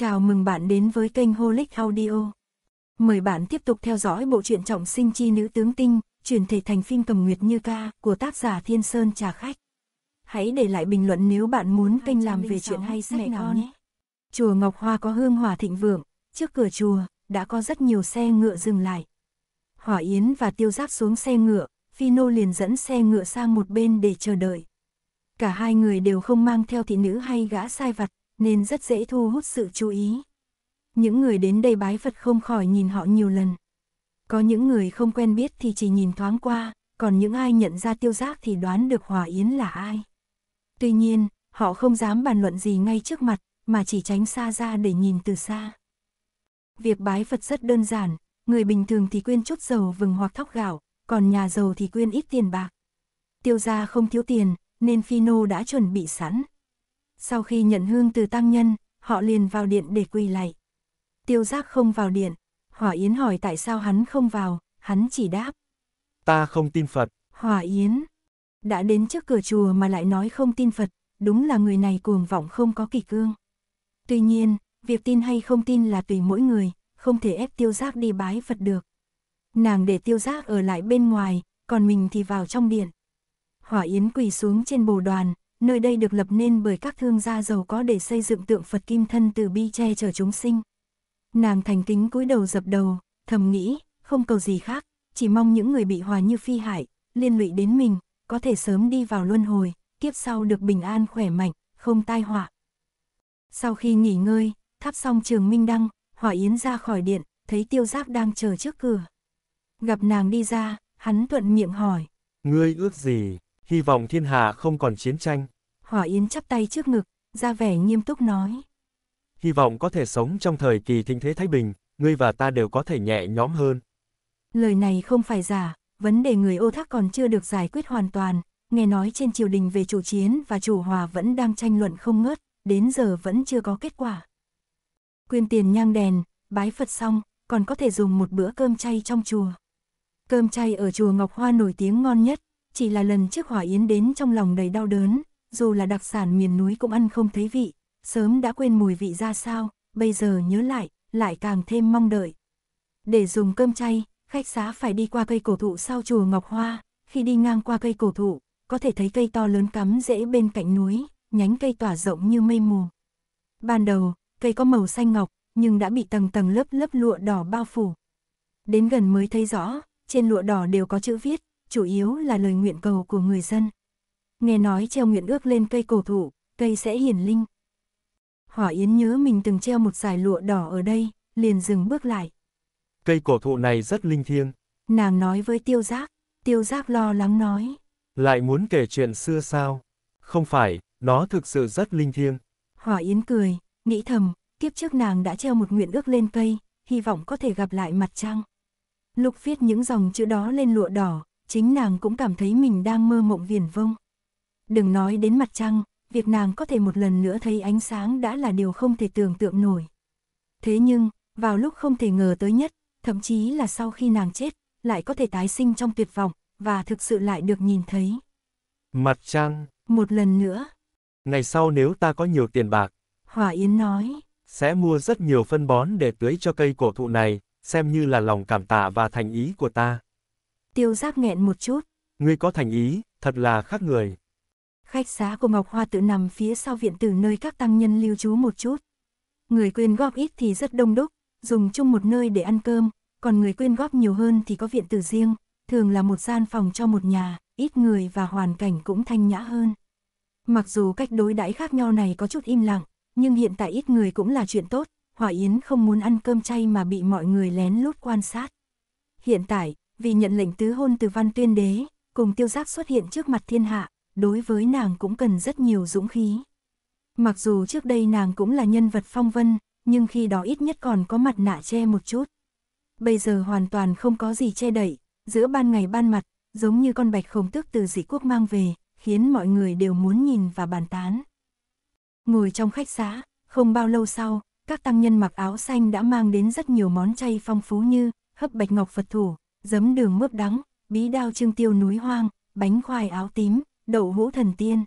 Chào mừng bạn đến với kênh Holic Audio. Mời bạn tiếp tục theo dõi bộ truyện trọng sinh chi nữ tướng tinh, chuyển thể thành phim cầm nguyệt như ca của tác giả Thiên Sơn Trà Khách. Hãy để lại bình luận nếu bạn muốn kênh làm về chuyện hay sách nào nhé. Chùa Ngọc Hoa có hương hòa thịnh vượng, trước cửa chùa đã có rất nhiều xe ngựa dừng lại. Hỏa Yến và Tiêu giáp xuống xe ngựa, Phi Nô liền dẫn xe ngựa sang một bên để chờ đợi. Cả hai người đều không mang theo thị nữ hay gã sai vặt, nên rất dễ thu hút sự chú ý. Những người đến đây bái Phật không khỏi nhìn họ nhiều lần. Có những người không quen biết thì chỉ nhìn thoáng qua, còn những ai nhận ra tiêu giác thì đoán được Hòa Yến là ai. Tuy nhiên, họ không dám bàn luận gì ngay trước mặt, mà chỉ tránh xa ra để nhìn từ xa. Việc bái Phật rất đơn giản, người bình thường thì quyên chút dầu vừng hoặc thóc gạo, còn nhà giàu thì quyên ít tiền bạc. Tiêu gia không thiếu tiền, nên phi nô đã chuẩn bị sẵn, sau khi nhận hương từ tăng nhân, họ liền vào điện để quỳ lạy. Tiêu giác không vào điện, Hỏa Yến hỏi tại sao hắn không vào, hắn chỉ đáp. Ta không tin Phật. Hỏa Yến, đã đến trước cửa chùa mà lại nói không tin Phật, đúng là người này cuồng vọng không có kỳ cương. Tuy nhiên, việc tin hay không tin là tùy mỗi người, không thể ép tiêu giác đi bái Phật được. Nàng để tiêu giác ở lại bên ngoài, còn mình thì vào trong điện. Hỏa Yến quỳ xuống trên bồ đoàn, nơi đây được lập nên bởi các thương gia giàu có để xây dựng tượng Phật Kim Thân từ bi che chở chúng sinh. Nàng thành kính cúi đầu dập đầu, thầm nghĩ, không cầu gì khác, chỉ mong những người bị hòa như phi hải, liên lụy đến mình, có thể sớm đi vào luân hồi, kiếp sau được bình an khỏe mạnh, không tai họa. Sau khi nghỉ ngơi, thắp xong trường Minh Đăng, Hỏa Yến ra khỏi điện, thấy tiêu giáp đang chờ trước cửa. Gặp nàng đi ra, hắn thuận miệng hỏi. Ngươi ước gì? hy vọng thiên hạ không còn chiến tranh. Hỏa Yến chắp tay trước ngực, ra vẻ nghiêm túc nói. Hy vọng có thể sống trong thời kỳ thịnh thế Thái Bình, ngươi và ta đều có thể nhẹ nhõm hơn. Lời này không phải giả, vấn đề người ô thác còn chưa được giải quyết hoàn toàn, nghe nói trên triều đình về chủ chiến và chủ hòa vẫn đang tranh luận không ngớt, đến giờ vẫn chưa có kết quả. Quyên tiền nhang đèn, bái Phật xong, còn có thể dùng một bữa cơm chay trong chùa. Cơm chay ở chùa Ngọc Hoa nổi tiếng ngon nhất, chỉ là lần trước hỏa yến đến trong lòng đầy đau đớn, dù là đặc sản miền núi cũng ăn không thấy vị, sớm đã quên mùi vị ra sao, bây giờ nhớ lại, lại càng thêm mong đợi. Để dùng cơm chay, khách xá phải đi qua cây cổ thụ sau chùa Ngọc Hoa, khi đi ngang qua cây cổ thụ, có thể thấy cây to lớn cắm rễ bên cạnh núi, nhánh cây tỏa rộng như mây mù. Ban đầu, cây có màu xanh ngọc, nhưng đã bị tầng tầng lớp lớp lụa đỏ bao phủ. Đến gần mới thấy rõ, trên lụa đỏ đều có chữ viết, chủ yếu là lời nguyện cầu của người dân. Nghe nói treo nguyện ước lên cây cổ thụ, cây sẽ hiển linh. Hỏa Yến nhớ mình từng treo một dải lụa đỏ ở đây, liền dừng bước lại. Cây cổ thụ này rất linh thiêng. Nàng nói với tiêu giác, tiêu giác lo lắng nói. Lại muốn kể chuyện xưa sao? Không phải, nó thực sự rất linh thiêng. Hỏa Yến cười, nghĩ thầm, kiếp trước nàng đã treo một nguyện ước lên cây, hy vọng có thể gặp lại mặt trăng. lục viết những dòng chữ đó lên lụa đỏ, chính nàng cũng cảm thấy mình đang mơ mộng viển vông. Đừng nói đến mặt trăng, việc nàng có thể một lần nữa thấy ánh sáng đã là điều không thể tưởng tượng nổi. Thế nhưng, vào lúc không thể ngờ tới nhất, thậm chí là sau khi nàng chết, lại có thể tái sinh trong tuyệt vọng, và thực sự lại được nhìn thấy. Mặt trăng. Một lần nữa. Ngày sau nếu ta có nhiều tiền bạc. Hòa Yến nói. Sẽ mua rất nhiều phân bón để tưới cho cây cổ thụ này, xem như là lòng cảm tạ và thành ý của ta. Tiêu giác nghẹn một chút. Ngươi có thành ý, thật là khác người. Khách xá của Ngọc Hoa tự nằm phía sau viện tử nơi các tăng nhân lưu trú một chút. Người quyên góp ít thì rất đông đúc, dùng chung một nơi để ăn cơm, còn người quyên góp nhiều hơn thì có viện tử riêng, thường là một gian phòng cho một nhà, ít người và hoàn cảnh cũng thanh nhã hơn. Mặc dù cách đối đãi khác nhau này có chút im lặng, nhưng hiện tại ít người cũng là chuyện tốt, Hòa Yến không muốn ăn cơm chay mà bị mọi người lén lút quan sát. Hiện tại, vì nhận lệnh tứ hôn từ văn tuyên đế, cùng tiêu giác xuất hiện trước mặt thiên hạ, đối với nàng cũng cần rất nhiều dũng khí. Mặc dù trước đây nàng cũng là nhân vật phong vân, nhưng khi đó ít nhất còn có mặt nạ che một chút. Bây giờ hoàn toàn không có gì che đậy, giữa ban ngày ban mặt, giống như con bạch khổng tước từ dị quốc mang về, khiến mọi người đều muốn nhìn và bàn tán. Ngồi trong khách xá, không bao lâu sau, các tăng nhân mặc áo xanh đã mang đến rất nhiều món chay phong phú như hấp bạch ngọc Phật thủ, giấm đường mướp đắng, bí đao trương tiêu núi hoang, bánh khoai áo tím, đậu hũ thần tiên.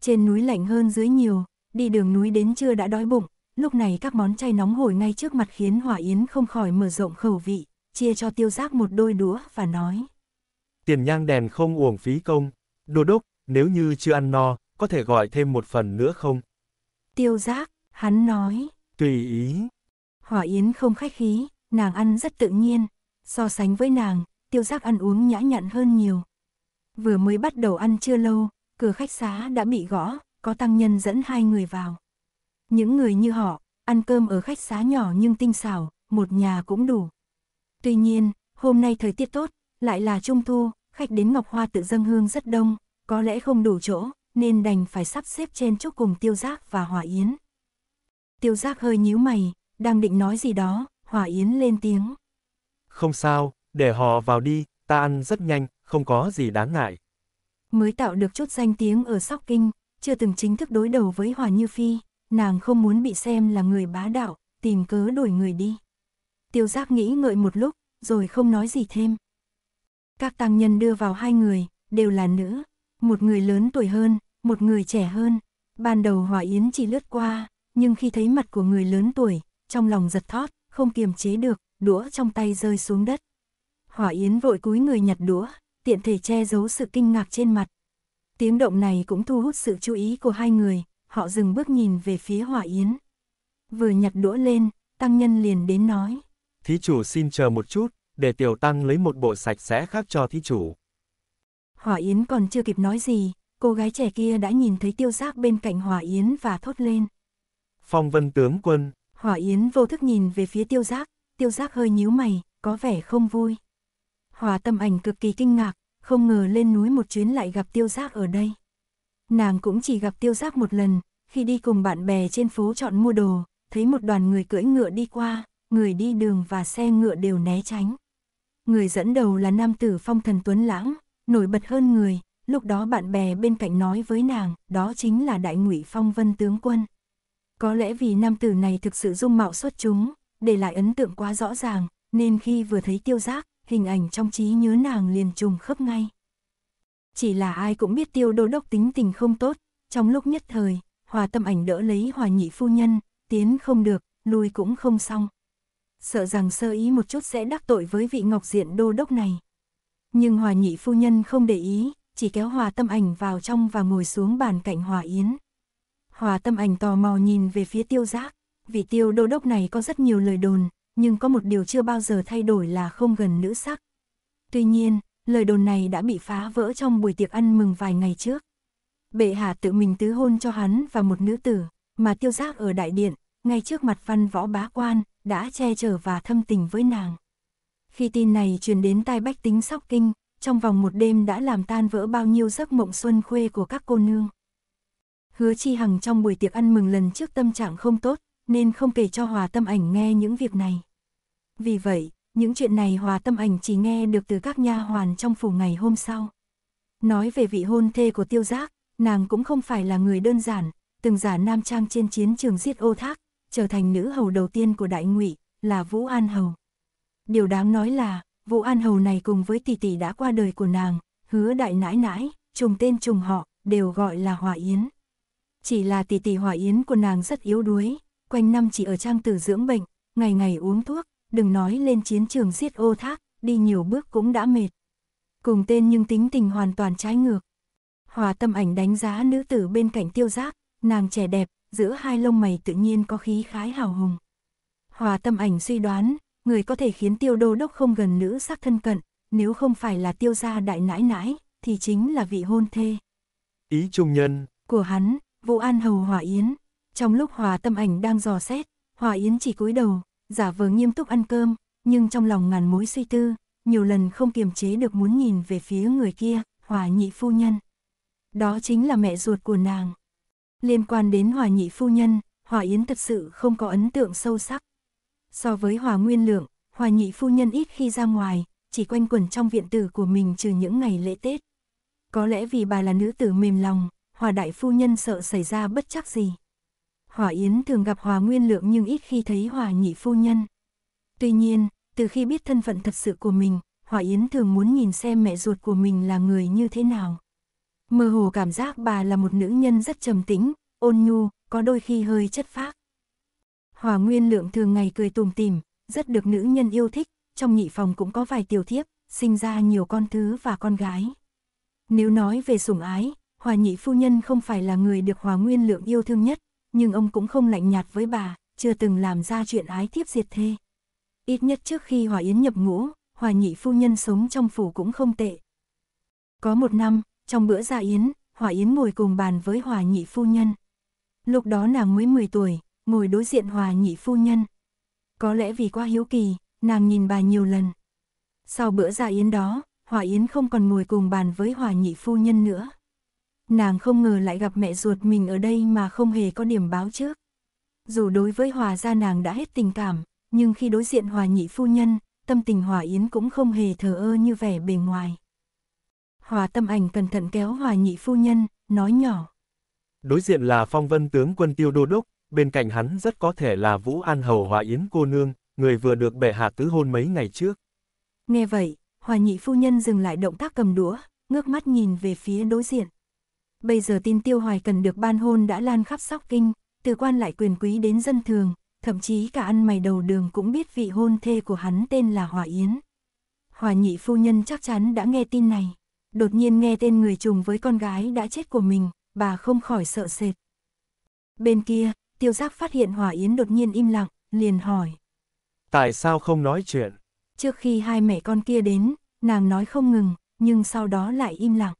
Trên núi lạnh hơn dưới nhiều, đi đường núi đến trưa đã đói bụng, lúc này các món chay nóng hổi ngay trước mặt khiến Hỏa Yến không khỏi mở rộng khẩu vị, chia cho tiêu giác một đôi đũa và nói. Tiền nhang đèn không uổng phí công, Đồ đốc, nếu như chưa ăn no, có thể gọi thêm một phần nữa không? Tiêu giác, hắn nói. Tùy ý. Hỏa Yến không khách khí, nàng ăn rất tự nhiên, So sánh với nàng, tiêu giác ăn uống nhã nhặn hơn nhiều. Vừa mới bắt đầu ăn chưa lâu, cửa khách xá đã bị gõ, có tăng nhân dẫn hai người vào. Những người như họ, ăn cơm ở khách xá nhỏ nhưng tinh xảo, một nhà cũng đủ. Tuy nhiên, hôm nay thời tiết tốt, lại là trung thu, khách đến Ngọc Hoa tự dâng hương rất đông, có lẽ không đủ chỗ, nên đành phải sắp xếp trên chúc cùng Tiêu Giác và Hòa Yến. Tiêu Giác hơi nhíu mày, đang định nói gì đó, Hòa Yến lên tiếng. Không sao, để họ vào đi, ta ăn rất nhanh, không có gì đáng ngại. Mới tạo được chút danh tiếng ở Sóc Kinh, chưa từng chính thức đối đầu với Hòa Như Phi, nàng không muốn bị xem là người bá đạo, tìm cớ đổi người đi. Tiêu giác nghĩ ngợi một lúc, rồi không nói gì thêm. Các tăng nhân đưa vào hai người, đều là nữ, một người lớn tuổi hơn, một người trẻ hơn. Ban đầu Hòa Yến chỉ lướt qua, nhưng khi thấy mặt của người lớn tuổi, trong lòng giật thót, không kiềm chế được, đũa trong tay rơi xuống đất. Hỏa Yến vội cúi người nhặt đũa, tiện thể che giấu sự kinh ngạc trên mặt. Tiếng động này cũng thu hút sự chú ý của hai người, họ dừng bước nhìn về phía Hỏa Yến. Vừa nhặt đũa lên, tăng nhân liền đến nói. Thí chủ xin chờ một chút, để tiểu tăng lấy một bộ sạch sẽ khác cho thí chủ. Hỏa Yến còn chưa kịp nói gì, cô gái trẻ kia đã nhìn thấy tiêu giác bên cạnh Hỏa Yến và thốt lên. Phong vân tướng quân. Hỏa Yến vô thức nhìn về phía tiêu giác, tiêu giác hơi nhíu mày, có vẻ không vui. Hòa tâm ảnh cực kỳ kinh ngạc, không ngờ lên núi một chuyến lại gặp tiêu giác ở đây. Nàng cũng chỉ gặp tiêu giác một lần, khi đi cùng bạn bè trên phố chọn mua đồ, thấy một đoàn người cưỡi ngựa đi qua, người đi đường và xe ngựa đều né tránh. Người dẫn đầu là nam tử phong thần tuấn lãng, nổi bật hơn người, lúc đó bạn bè bên cạnh nói với nàng, đó chính là đại ngụy phong vân tướng quân. Có lẽ vì nam tử này thực sự dung mạo xuất chúng, để lại ấn tượng quá rõ ràng, nên khi vừa thấy tiêu giác, hình ảnh trong trí nhớ nàng liền trùng khớp ngay. Chỉ là ai cũng biết tiêu đô đốc tính tình không tốt, trong lúc nhất thời, hòa tâm ảnh đỡ lấy hòa nhị phu nhân, tiến không được, lui cũng không xong. Sợ rằng sơ ý một chút sẽ đắc tội với vị ngọc diện đô đốc này. Nhưng hòa nhị phu nhân không để ý, chỉ kéo hòa tâm ảnh vào trong và ngồi xuống bàn cạnh hòa yến. Hòa tâm ảnh tò mò nhìn về phía tiêu giác, vì tiêu đô đốc này có rất nhiều lời đồn, nhưng có một điều chưa bao giờ thay đổi là không gần nữ sắc. Tuy nhiên, lời đồn này đã bị phá vỡ trong buổi tiệc ăn mừng vài ngày trước. Bệ hạ tự mình tứ hôn cho hắn và một nữ tử, mà tiêu giác ở đại điện, ngay trước mặt văn võ bá quan, đã che chở và thâm tình với nàng. Khi tin này truyền đến tai bách tính sóc kinh, trong vòng một đêm đã làm tan vỡ bao nhiêu giấc mộng xuân khuê của các cô nương. Hứa Chi Hằng trong buổi tiệc ăn mừng lần trước tâm trạng không tốt, nên không kể cho Hòa Tâm Ảnh nghe những việc này. Vì vậy, những chuyện này Hòa Tâm Ảnh chỉ nghe được từ các nha hoàn trong phủ ngày hôm sau. Nói về vị hôn thê của Tiêu Giác, nàng cũng không phải là người đơn giản, từng giả nam trang trên chiến trường giết ô thác, trở thành nữ hầu đầu tiên của đại ngụy, là Vũ An Hầu. Điều đáng nói là, Vũ An Hầu này cùng với tỷ tỷ đã qua đời của nàng, hứa đại nãi nãi, trùng tên trùng họ, đều gọi là Hòa Yến. Chỉ là tỷ tỷ Hòa Yến của nàng rất yếu đuối, quanh năm chỉ ở trang tử dưỡng bệnh, ngày ngày uống thuốc, đừng nói lên chiến trường giết ô thác, đi nhiều bước cũng đã mệt. Cùng tên nhưng tính tình hoàn toàn trái ngược. Hòa tâm ảnh đánh giá nữ tử bên cạnh tiêu giác, nàng trẻ đẹp, giữa hai lông mày tự nhiên có khí khái hào hùng. Hòa tâm ảnh suy đoán, người có thể khiến tiêu đô đốc không gần nữ sắc thân cận, nếu không phải là tiêu gia đại nãi nãi, thì chính là vị hôn thê. Ý trung nhân của hắn, Vũ An Hầu Hòa Yến. Trong lúc Hòa tâm ảnh đang dò xét, Hòa Yến chỉ cúi đầu, giả vờ nghiêm túc ăn cơm, nhưng trong lòng ngàn mối suy tư, nhiều lần không kiềm chế được muốn nhìn về phía người kia, Hòa nhị phu nhân. Đó chính là mẹ ruột của nàng. Liên quan đến Hòa nhị phu nhân, Hòa Yến thật sự không có ấn tượng sâu sắc. So với Hòa Nguyên Lượng, Hòa nhị phu nhân ít khi ra ngoài, chỉ quanh quẩn trong viện tử của mình trừ những ngày lễ Tết. Có lẽ vì bà là nữ tử mềm lòng, Hòa đại phu nhân sợ xảy ra bất chắc gì. Hòa Yến thường gặp Hòa Nguyên Lượng nhưng ít khi thấy Hòa Nhị Phu Nhân. Tuy nhiên, từ khi biết thân phận thật sự của mình, Hòa Yến thường muốn nhìn xem mẹ ruột của mình là người như thế nào. Mơ hồ cảm giác bà là một nữ nhân rất trầm tĩnh, ôn nhu, có đôi khi hơi chất phác. Hòa Nguyên Lượng thường ngày cười tùm tìm, rất được nữ nhân yêu thích, trong nhị phòng cũng có vài tiểu thiếp, sinh ra nhiều con thứ và con gái. Nếu nói về sủng ái, Hòa Nhị Phu Nhân không phải là người được Hòa Nguyên Lượng yêu thương nhất, nhưng ông cũng không lạnh nhạt với bà, chưa từng làm ra chuyện ái thiếp diệt thê. Ít nhất trước khi Hòa Yến nhập ngũ, Hòa Nhị Phu Nhân sống trong phủ cũng không tệ. Có một năm, trong bữa ra Yến, Hòa Yến ngồi cùng bàn với Hòa Nhị Phu Nhân. Lúc đó nàng mới 10 tuổi, ngồi đối diện Hòa Nhị Phu Nhân. Có lẽ vì quá hiếu kỳ, nàng nhìn bà nhiều lần. Sau bữa ra Yến đó, Hòa Yến không còn ngồi cùng bàn với Hòa Nhị Phu Nhân nữa. Nàng không ngờ lại gặp mẹ ruột mình ở đây mà không hề có điểm báo trước. Dù đối với Hòa gia nàng đã hết tình cảm, nhưng khi đối diện Hòa nhị phu nhân, tâm tình Hòa Yến cũng không hề thờ ơ như vẻ bề ngoài. Hòa tâm ảnh cẩn thận kéo Hòa nhị phu nhân, nói nhỏ. Đối diện là phong vân tướng quân tiêu đô đốc, bên cạnh hắn rất có thể là Vũ An Hầu Hòa Yến cô nương, người vừa được bệ hạ tứ hôn mấy ngày trước. Nghe vậy, Hòa nhị phu nhân dừng lại động tác cầm đũa, ngước mắt nhìn về phía đối diện bây giờ tin Tiêu Hoài Cần được ban hôn đã lan khắp sóc kinh, từ quan lại quyền quý đến dân thường, thậm chí cả ăn mày đầu đường cũng biết vị hôn thê của hắn tên là Hòa Yến. Hòa nhị phu nhân chắc chắn đã nghe tin này, đột nhiên nghe tên người trùng với con gái đã chết của mình, bà không khỏi sợ sệt. Bên kia, tiêu giác phát hiện Hòa Yến đột nhiên im lặng, liền hỏi. Tại sao không nói chuyện? Trước khi hai mẹ con kia đến, nàng nói không ngừng, nhưng sau đó lại im lặng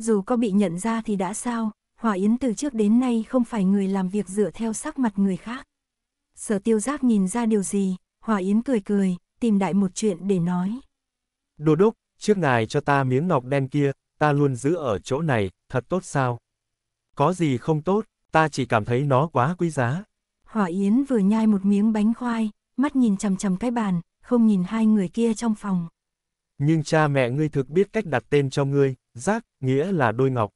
dù có bị nhận ra thì đã sao, Hòa Yến từ trước đến nay không phải người làm việc dựa theo sắc mặt người khác. Sở tiêu giác nhìn ra điều gì, Hòa Yến cười cười, tìm đại một chuyện để nói. đồ đốc, trước ngài cho ta miếng ngọc đen kia, ta luôn giữ ở chỗ này, thật tốt sao? Có gì không tốt, ta chỉ cảm thấy nó quá quý giá. hòa Yến vừa nhai một miếng bánh khoai, mắt nhìn chằm chằm cái bàn, không nhìn hai người kia trong phòng. Nhưng cha mẹ ngươi thực biết cách đặt tên cho ngươi, Giác, nghĩa là đôi ngọc.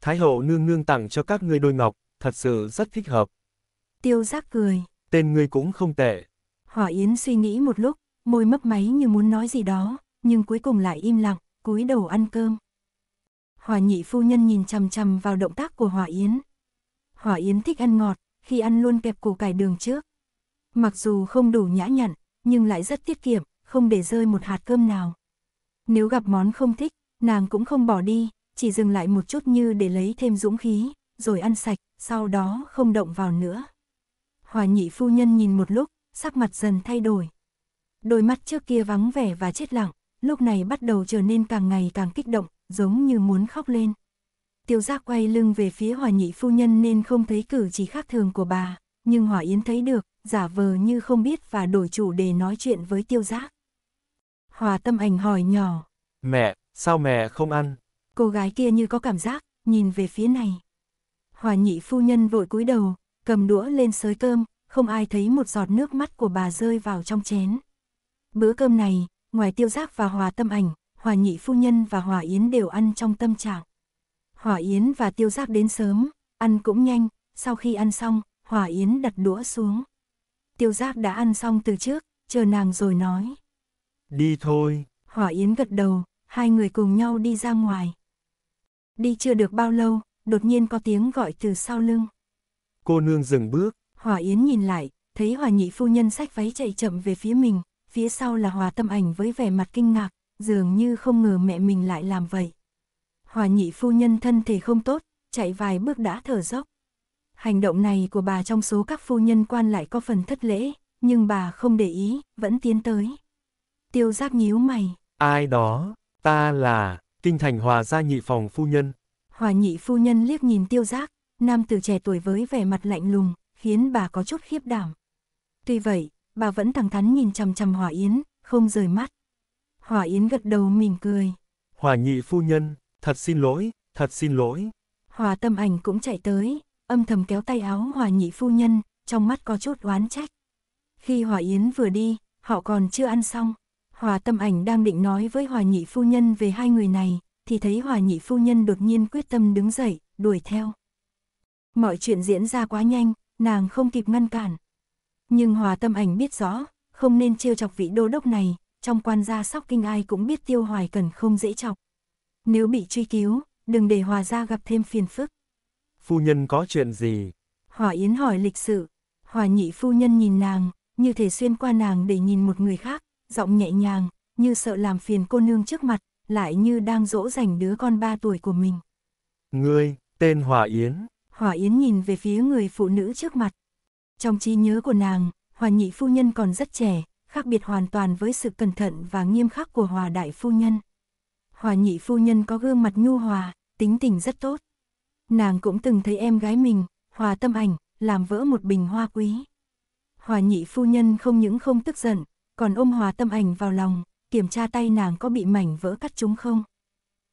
Thái hậu nương nương tặng cho các ngươi đôi ngọc, thật sự rất thích hợp. Tiêu giác cười. Tên ngươi cũng không tệ. Hỏa Yến suy nghĩ một lúc, môi mấp máy như muốn nói gì đó, nhưng cuối cùng lại im lặng, cúi đầu ăn cơm. Hỏa nhị phu nhân nhìn chằm chằm vào động tác của Hỏa Yến. Hỏa Yến thích ăn ngọt, khi ăn luôn kẹp củ cải đường trước. Mặc dù không đủ nhã nhặn, nhưng lại rất tiết kiệm, không để rơi một hạt cơm nào. Nếu gặp món không thích, nàng cũng không bỏ đi, chỉ dừng lại một chút như để lấy thêm dũng khí, rồi ăn sạch, sau đó không động vào nữa. Hòa nhị phu nhân nhìn một lúc, sắc mặt dần thay đổi. Đôi mắt trước kia vắng vẻ và chết lặng, lúc này bắt đầu trở nên càng ngày càng kích động, giống như muốn khóc lên. Tiêu giác quay lưng về phía hòa nhị phu nhân nên không thấy cử chỉ khác thường của bà, nhưng hòa yến thấy được, giả vờ như không biết và đổi chủ để nói chuyện với tiêu giác. Hòa tâm ảnh hỏi nhỏ. Mẹ, Sao mẹ không ăn? Cô gái kia như có cảm giác, nhìn về phía này. Hòa nhị phu nhân vội cúi đầu, cầm đũa lên sới cơm, không ai thấy một giọt nước mắt của bà rơi vào trong chén. Bữa cơm này, ngoài tiêu giác và hòa tâm ảnh, hòa nhị phu nhân và hòa yến đều ăn trong tâm trạng. Hòa yến và tiêu giác đến sớm, ăn cũng nhanh, sau khi ăn xong, hòa yến đặt đũa xuống. Tiêu giác đã ăn xong từ trước, chờ nàng rồi nói. Đi thôi. Hòa yến gật đầu, hai người cùng nhau đi ra ngoài. Đi chưa được bao lâu, đột nhiên có tiếng gọi từ sau lưng. Cô nương dừng bước. Hòa Yến nhìn lại, thấy Hòa Nhị Phu Nhân sách váy chạy chậm về phía mình, phía sau là Hòa Tâm Ảnh với vẻ mặt kinh ngạc, dường như không ngờ mẹ mình lại làm vậy. Hòa Nhị Phu Nhân thân thể không tốt, chạy vài bước đã thở dốc. Hành động này của bà trong số các phu nhân quan lại có phần thất lễ, nhưng bà không để ý, vẫn tiến tới. Tiêu giác nhíu mày. Ai đó, Ta là, kinh thành hòa gia nhị phòng phu nhân. Hòa nhị phu nhân liếc nhìn tiêu giác, nam tử trẻ tuổi với vẻ mặt lạnh lùng, khiến bà có chút khiếp đảm. Tuy vậy, bà vẫn thẳng thắn nhìn chằm chằm Hòa Yến, không rời mắt. Hòa Yến gật đầu mỉm cười. Hòa nhị phu nhân, thật xin lỗi, thật xin lỗi. Hòa tâm ảnh cũng chạy tới, âm thầm kéo tay áo Hòa nhị phu nhân, trong mắt có chút oán trách. Khi Hòa Yến vừa đi, họ còn chưa ăn xong. Hòa tâm ảnh đang định nói với Hòa nhị phu nhân về hai người này, thì thấy Hòa nhị phu nhân đột nhiên quyết tâm đứng dậy, đuổi theo. Mọi chuyện diễn ra quá nhanh, nàng không kịp ngăn cản. Nhưng Hòa tâm ảnh biết rõ, không nên trêu chọc vị đô đốc này, trong quan gia sóc kinh ai cũng biết tiêu hoài cần không dễ chọc. Nếu bị truy cứu, đừng để Hòa gia gặp thêm phiền phức. Phu nhân có chuyện gì? Hòa Yến hỏi lịch sự. Hòa nhị phu nhân nhìn nàng, như thể xuyên qua nàng để nhìn một người khác, giọng nhẹ nhàng, như sợ làm phiền cô nương trước mặt, lại như đang dỗ dành đứa con ba tuổi của mình. Ngươi, tên Hòa Yến. Hòa Yến nhìn về phía người phụ nữ trước mặt. Trong trí nhớ của nàng, Hòa nhị phu nhân còn rất trẻ, khác biệt hoàn toàn với sự cẩn thận và nghiêm khắc của Hòa đại phu nhân. Hòa nhị phu nhân có gương mặt nhu hòa, tính tình rất tốt. Nàng cũng từng thấy em gái mình, Hòa tâm ảnh, làm vỡ một bình hoa quý. Hòa nhị phu nhân không những không tức giận, còn ôm hòa tâm ảnh vào lòng, kiểm tra tay nàng có bị mảnh vỡ cắt chúng không.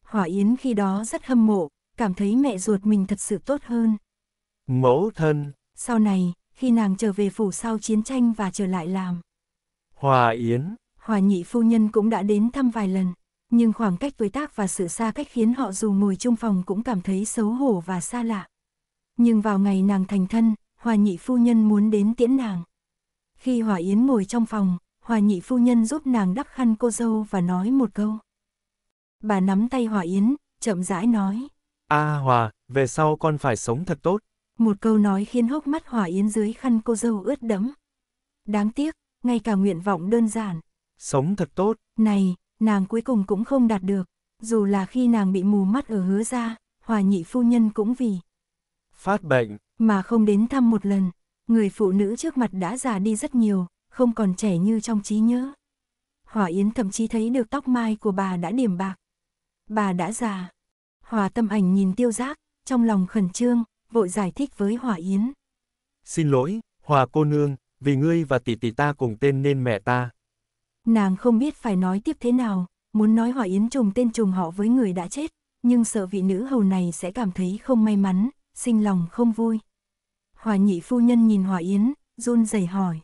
Hỏa Yến khi đó rất hâm mộ, cảm thấy mẹ ruột mình thật sự tốt hơn. Mẫu thân. Sau này, khi nàng trở về phủ sau chiến tranh và trở lại làm. Hòa Yến. Hòa nhị phu nhân cũng đã đến thăm vài lần, nhưng khoảng cách tuổi tác và sự xa cách khiến họ dù ngồi chung phòng cũng cảm thấy xấu hổ và xa lạ. Nhưng vào ngày nàng thành thân, Hòa nhị phu nhân muốn đến tiễn nàng. Khi Hòa Yến ngồi trong phòng, Hòa nhị phu nhân giúp nàng đắp khăn cô dâu và nói một câu. Bà nắm tay Hòa Yến, chậm rãi nói. a à, Hòa, về sau con phải sống thật tốt. Một câu nói khiến hốc mắt Hòa Yến dưới khăn cô dâu ướt đẫm. Đáng tiếc, ngay cả nguyện vọng đơn giản. Sống thật tốt. Này, nàng cuối cùng cũng không đạt được. Dù là khi nàng bị mù mắt ở hứa ra, Hòa nhị phu nhân cũng vì. Phát bệnh. Mà không đến thăm một lần. Người phụ nữ trước mặt đã già đi rất nhiều, không còn trẻ như trong trí nhớ. Hòa Yến thậm chí thấy được tóc mai của bà đã điểm bạc. Bà đã già. Hòa tâm ảnh nhìn tiêu giác, trong lòng khẩn trương, vội giải thích với Hòa Yến. Xin lỗi, Hòa cô nương, vì ngươi và tỷ tỷ ta cùng tên nên mẹ ta. Nàng không biết phải nói tiếp thế nào, muốn nói Hòa Yến trùng tên trùng họ với người đã chết, nhưng sợ vị nữ hầu này sẽ cảm thấy không may mắn, sinh lòng không vui. Hòa nhị phu nhân nhìn Hòa Yến, run rẩy hỏi.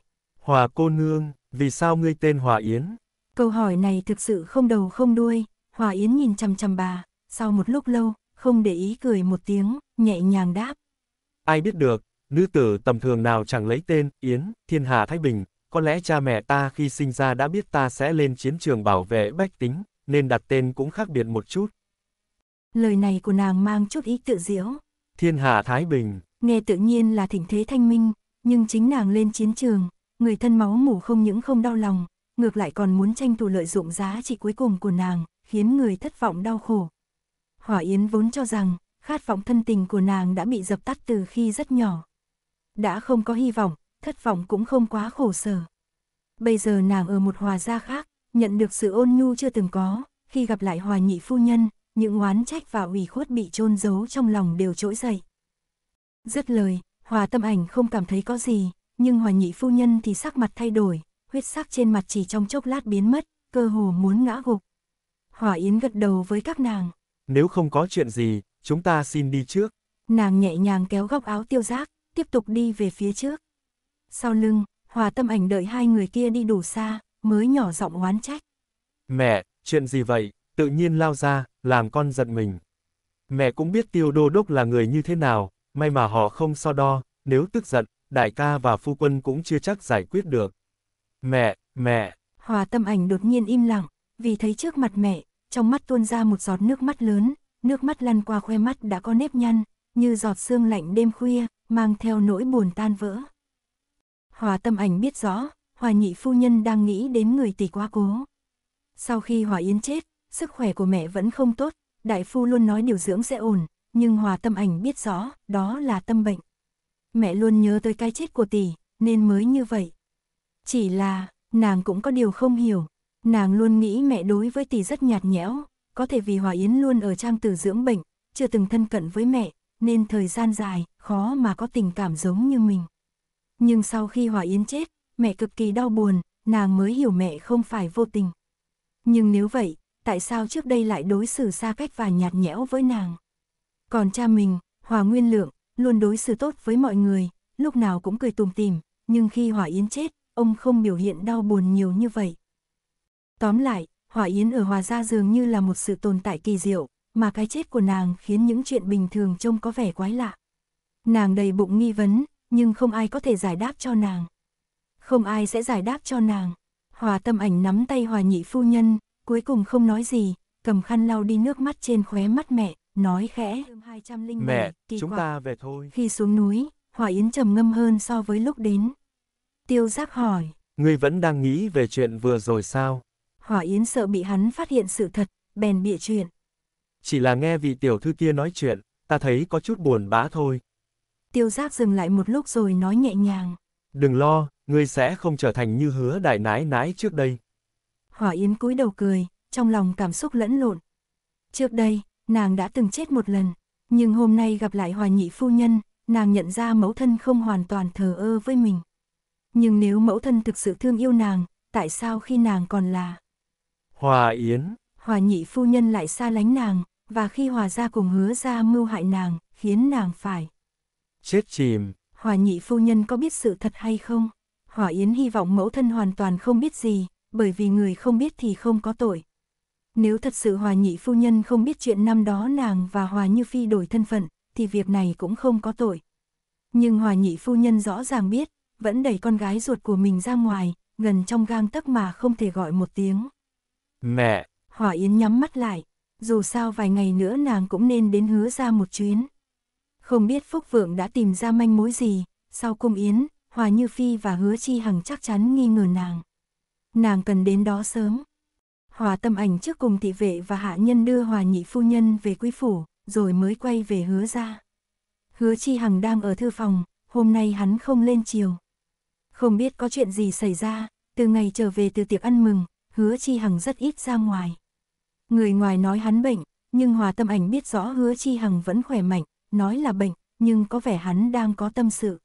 Hòa cô nương, vì sao ngươi tên Hòa Yến? Câu hỏi này thực sự không đầu không đuôi, Hòa Yến nhìn chằm chằm bà, sau một lúc lâu, không để ý cười một tiếng, nhẹ nhàng đáp. Ai biết được, nữ tử tầm thường nào chẳng lấy tên, Yến, thiên hạ Thái Bình, có lẽ cha mẹ ta khi sinh ra đã biết ta sẽ lên chiến trường bảo vệ bách tính, nên đặt tên cũng khác biệt một chút. Lời này của nàng mang chút ý tự diễu. Thiên hạ Thái Bình. Nghe tự nhiên là thỉnh thế thanh minh, nhưng chính nàng lên chiến trường, người thân máu mủ không những không đau lòng, ngược lại còn muốn tranh thủ lợi dụng giá trị cuối cùng của nàng, khiến người thất vọng đau khổ. Hỏa Yến vốn cho rằng, khát vọng thân tình của nàng đã bị dập tắt từ khi rất nhỏ. Đã không có hy vọng, thất vọng cũng không quá khổ sở. Bây giờ nàng ở một hòa gia khác, nhận được sự ôn nhu chưa từng có, khi gặp lại hòa nhị phu nhân, những oán trách và ủy khuất bị chôn giấu trong lòng đều trỗi dậy. Dứt lời, hòa tâm ảnh không cảm thấy có gì, nhưng Hòa nhị phu nhân thì sắc mặt thay đổi, huyết sắc trên mặt chỉ trong chốc lát biến mất, cơ hồ muốn ngã gục. Hòa Yến gật đầu với các nàng. Nếu không có chuyện gì, chúng ta xin đi trước. Nàng nhẹ nhàng kéo góc áo tiêu giác, tiếp tục đi về phía trước. Sau lưng, Hòa tâm ảnh đợi hai người kia đi đủ xa, mới nhỏ giọng oán trách. Mẹ, chuyện gì vậy, tự nhiên lao ra, làm con giận mình. Mẹ cũng biết tiêu đô đốc là người như thế nào, may mà họ không so đo, nếu tức giận, đại ca và phu quân cũng chưa chắc giải quyết được. Mẹ, mẹ! Hòa tâm ảnh đột nhiên im lặng, vì thấy trước mặt mẹ, trong mắt tuôn ra một giọt nước mắt lớn, nước mắt lăn qua khoe mắt đã có nếp nhăn, như giọt sương lạnh đêm khuya, mang theo nỗi buồn tan vỡ. Hòa tâm ảnh biết rõ, Hòa nhị phu nhân đang nghĩ đến người tỷ quá cố. Sau khi Hòa Yến chết, sức khỏe của mẹ vẫn không tốt, đại phu luôn nói điều dưỡng sẽ ổn, nhưng Hòa tâm ảnh biết rõ, đó là tâm bệnh mẹ luôn nhớ tới cái chết của tỷ, nên mới như vậy. Chỉ là, nàng cũng có điều không hiểu, nàng luôn nghĩ mẹ đối với tỷ rất nhạt nhẽo, có thể vì Hòa Yến luôn ở trang tử dưỡng bệnh, chưa từng thân cận với mẹ, nên thời gian dài, khó mà có tình cảm giống như mình. Nhưng sau khi Hòa Yến chết, mẹ cực kỳ đau buồn, nàng mới hiểu mẹ không phải vô tình. Nhưng nếu vậy, tại sao trước đây lại đối xử xa cách và nhạt nhẽo với nàng? Còn cha mình, Hòa Nguyên Lượng, luôn đối xử tốt với mọi người, lúc nào cũng cười tùm tìm, nhưng khi Hỏa Yến chết, ông không biểu hiện đau buồn nhiều như vậy. Tóm lại, Hỏa Yến ở Hòa Gia dường như là một sự tồn tại kỳ diệu, mà cái chết của nàng khiến những chuyện bình thường trông có vẻ quái lạ. Nàng đầy bụng nghi vấn, nhưng không ai có thể giải đáp cho nàng. Không ai sẽ giải đáp cho nàng. Hòa tâm ảnh nắm tay Hòa nhị phu nhân, cuối cùng không nói gì, cầm khăn lau đi nước mắt trên khóe mắt mẹ, nói khẽ. Mẹ, chúng ta về thôi. Khi xuống núi, Hòa Yến trầm ngâm hơn so với lúc đến. Tiêu giác hỏi. Ngươi vẫn đang nghĩ về chuyện vừa rồi sao? Hòa Yến sợ bị hắn phát hiện sự thật, bèn bịa chuyện. Chỉ là nghe vị tiểu thư kia nói chuyện, ta thấy có chút buồn bã thôi. Tiêu giác dừng lại một lúc rồi nói nhẹ nhàng. Đừng lo, ngươi sẽ không trở thành như hứa đại nái nái trước đây. Hỏa Yến cúi đầu cười, trong lòng cảm xúc lẫn lộn. Trước đây, nàng đã từng chết một lần, nhưng hôm nay gặp lại hòa nhị phu nhân, nàng nhận ra mẫu thân không hoàn toàn thờ ơ với mình. Nhưng nếu mẫu thân thực sự thương yêu nàng, tại sao khi nàng còn là Hòa Yến, hòa nhị phu nhân lại xa lánh nàng, và khi hòa gia cùng hứa ra mưu hại nàng, khiến nàng phải chết chìm. Hòa nhị phu nhân có biết sự thật hay không? Hòa Yến hy vọng mẫu thân hoàn toàn không biết gì, bởi vì người không biết thì không có tội, nếu thật sự Hòa Nhị Phu Nhân không biết chuyện năm đó nàng và Hòa Như Phi đổi thân phận, thì việc này cũng không có tội. Nhưng Hòa Nhị Phu Nhân rõ ràng biết, vẫn đẩy con gái ruột của mình ra ngoài, gần trong gang tấc mà không thể gọi một tiếng. Mẹ! Hòa Yến nhắm mắt lại, dù sao vài ngày nữa nàng cũng nên đến hứa ra một chuyến. Không biết Phúc Vượng đã tìm ra manh mối gì, sau cung Yến, Hòa Như Phi và Hứa Chi Hằng chắc chắn nghi ngờ nàng. Nàng cần đến đó sớm. Hòa tâm ảnh trước cùng thị vệ và hạ nhân đưa hòa nhị phu nhân về quy phủ, rồi mới quay về hứa ra. Hứa chi hằng đang ở thư phòng, hôm nay hắn không lên chiều. Không biết có chuyện gì xảy ra, từ ngày trở về từ tiệc ăn mừng, hứa chi hằng rất ít ra ngoài. Người ngoài nói hắn bệnh, nhưng hòa tâm ảnh biết rõ hứa chi hằng vẫn khỏe mạnh, nói là bệnh, nhưng có vẻ hắn đang có tâm sự.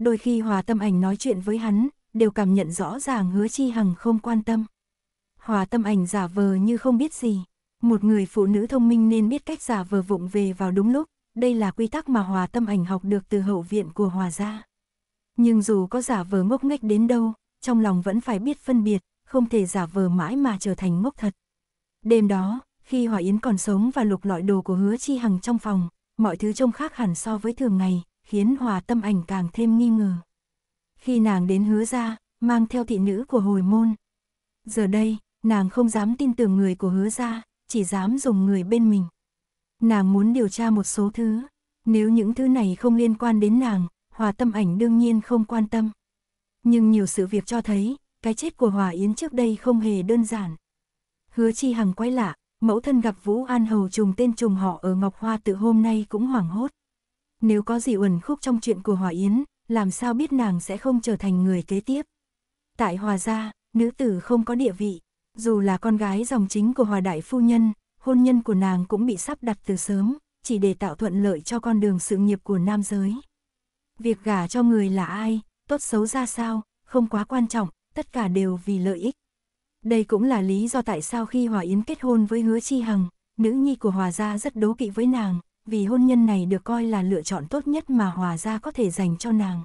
Đôi khi hòa tâm ảnh nói chuyện với hắn, đều cảm nhận rõ ràng hứa chi hằng không quan tâm. Hòa tâm ảnh giả vờ như không biết gì. Một người phụ nữ thông minh nên biết cách giả vờ vụng về vào đúng lúc, đây là quy tắc mà hòa tâm ảnh học được từ hậu viện của hòa gia. Nhưng dù có giả vờ ngốc nghếch đến đâu, trong lòng vẫn phải biết phân biệt, không thể giả vờ mãi mà trở thành ngốc thật. Đêm đó, khi Hòa Yến còn sống và lục lọi đồ của hứa chi hằng trong phòng, mọi thứ trông khác hẳn so với thường ngày, khiến Hòa tâm ảnh càng thêm nghi ngờ. Khi nàng đến hứa ra, mang theo thị nữ của hồi môn. Giờ đây, nàng không dám tin tưởng người của hứa Gia chỉ dám dùng người bên mình. Nàng muốn điều tra một số thứ, nếu những thứ này không liên quan đến nàng, Hòa Tâm Ảnh đương nhiên không quan tâm. Nhưng nhiều sự việc cho thấy, cái chết của Hòa Yến trước đây không hề đơn giản. Hứa Chi Hằng quay lạ, mẫu thân gặp Vũ An Hầu trùng tên trùng họ ở Ngọc Hoa tự hôm nay cũng hoảng hốt. Nếu có gì uẩn khúc trong chuyện của Hòa Yến, làm sao biết nàng sẽ không trở thành người kế tiếp. Tại Hòa gia, nữ tử không có địa vị, dù là con gái dòng chính của Hòa Đại Phu Nhân, hôn nhân của nàng cũng bị sắp đặt từ sớm, chỉ để tạo thuận lợi cho con đường sự nghiệp của nam giới. Việc gả cho người là ai, tốt xấu ra sao, không quá quan trọng, tất cả đều vì lợi ích. Đây cũng là lý do tại sao khi Hòa Yến kết hôn với Hứa Chi Hằng, nữ nhi của Hòa Gia rất đố kỵ với nàng, vì hôn nhân này được coi là lựa chọn tốt nhất mà Hòa Gia có thể dành cho nàng.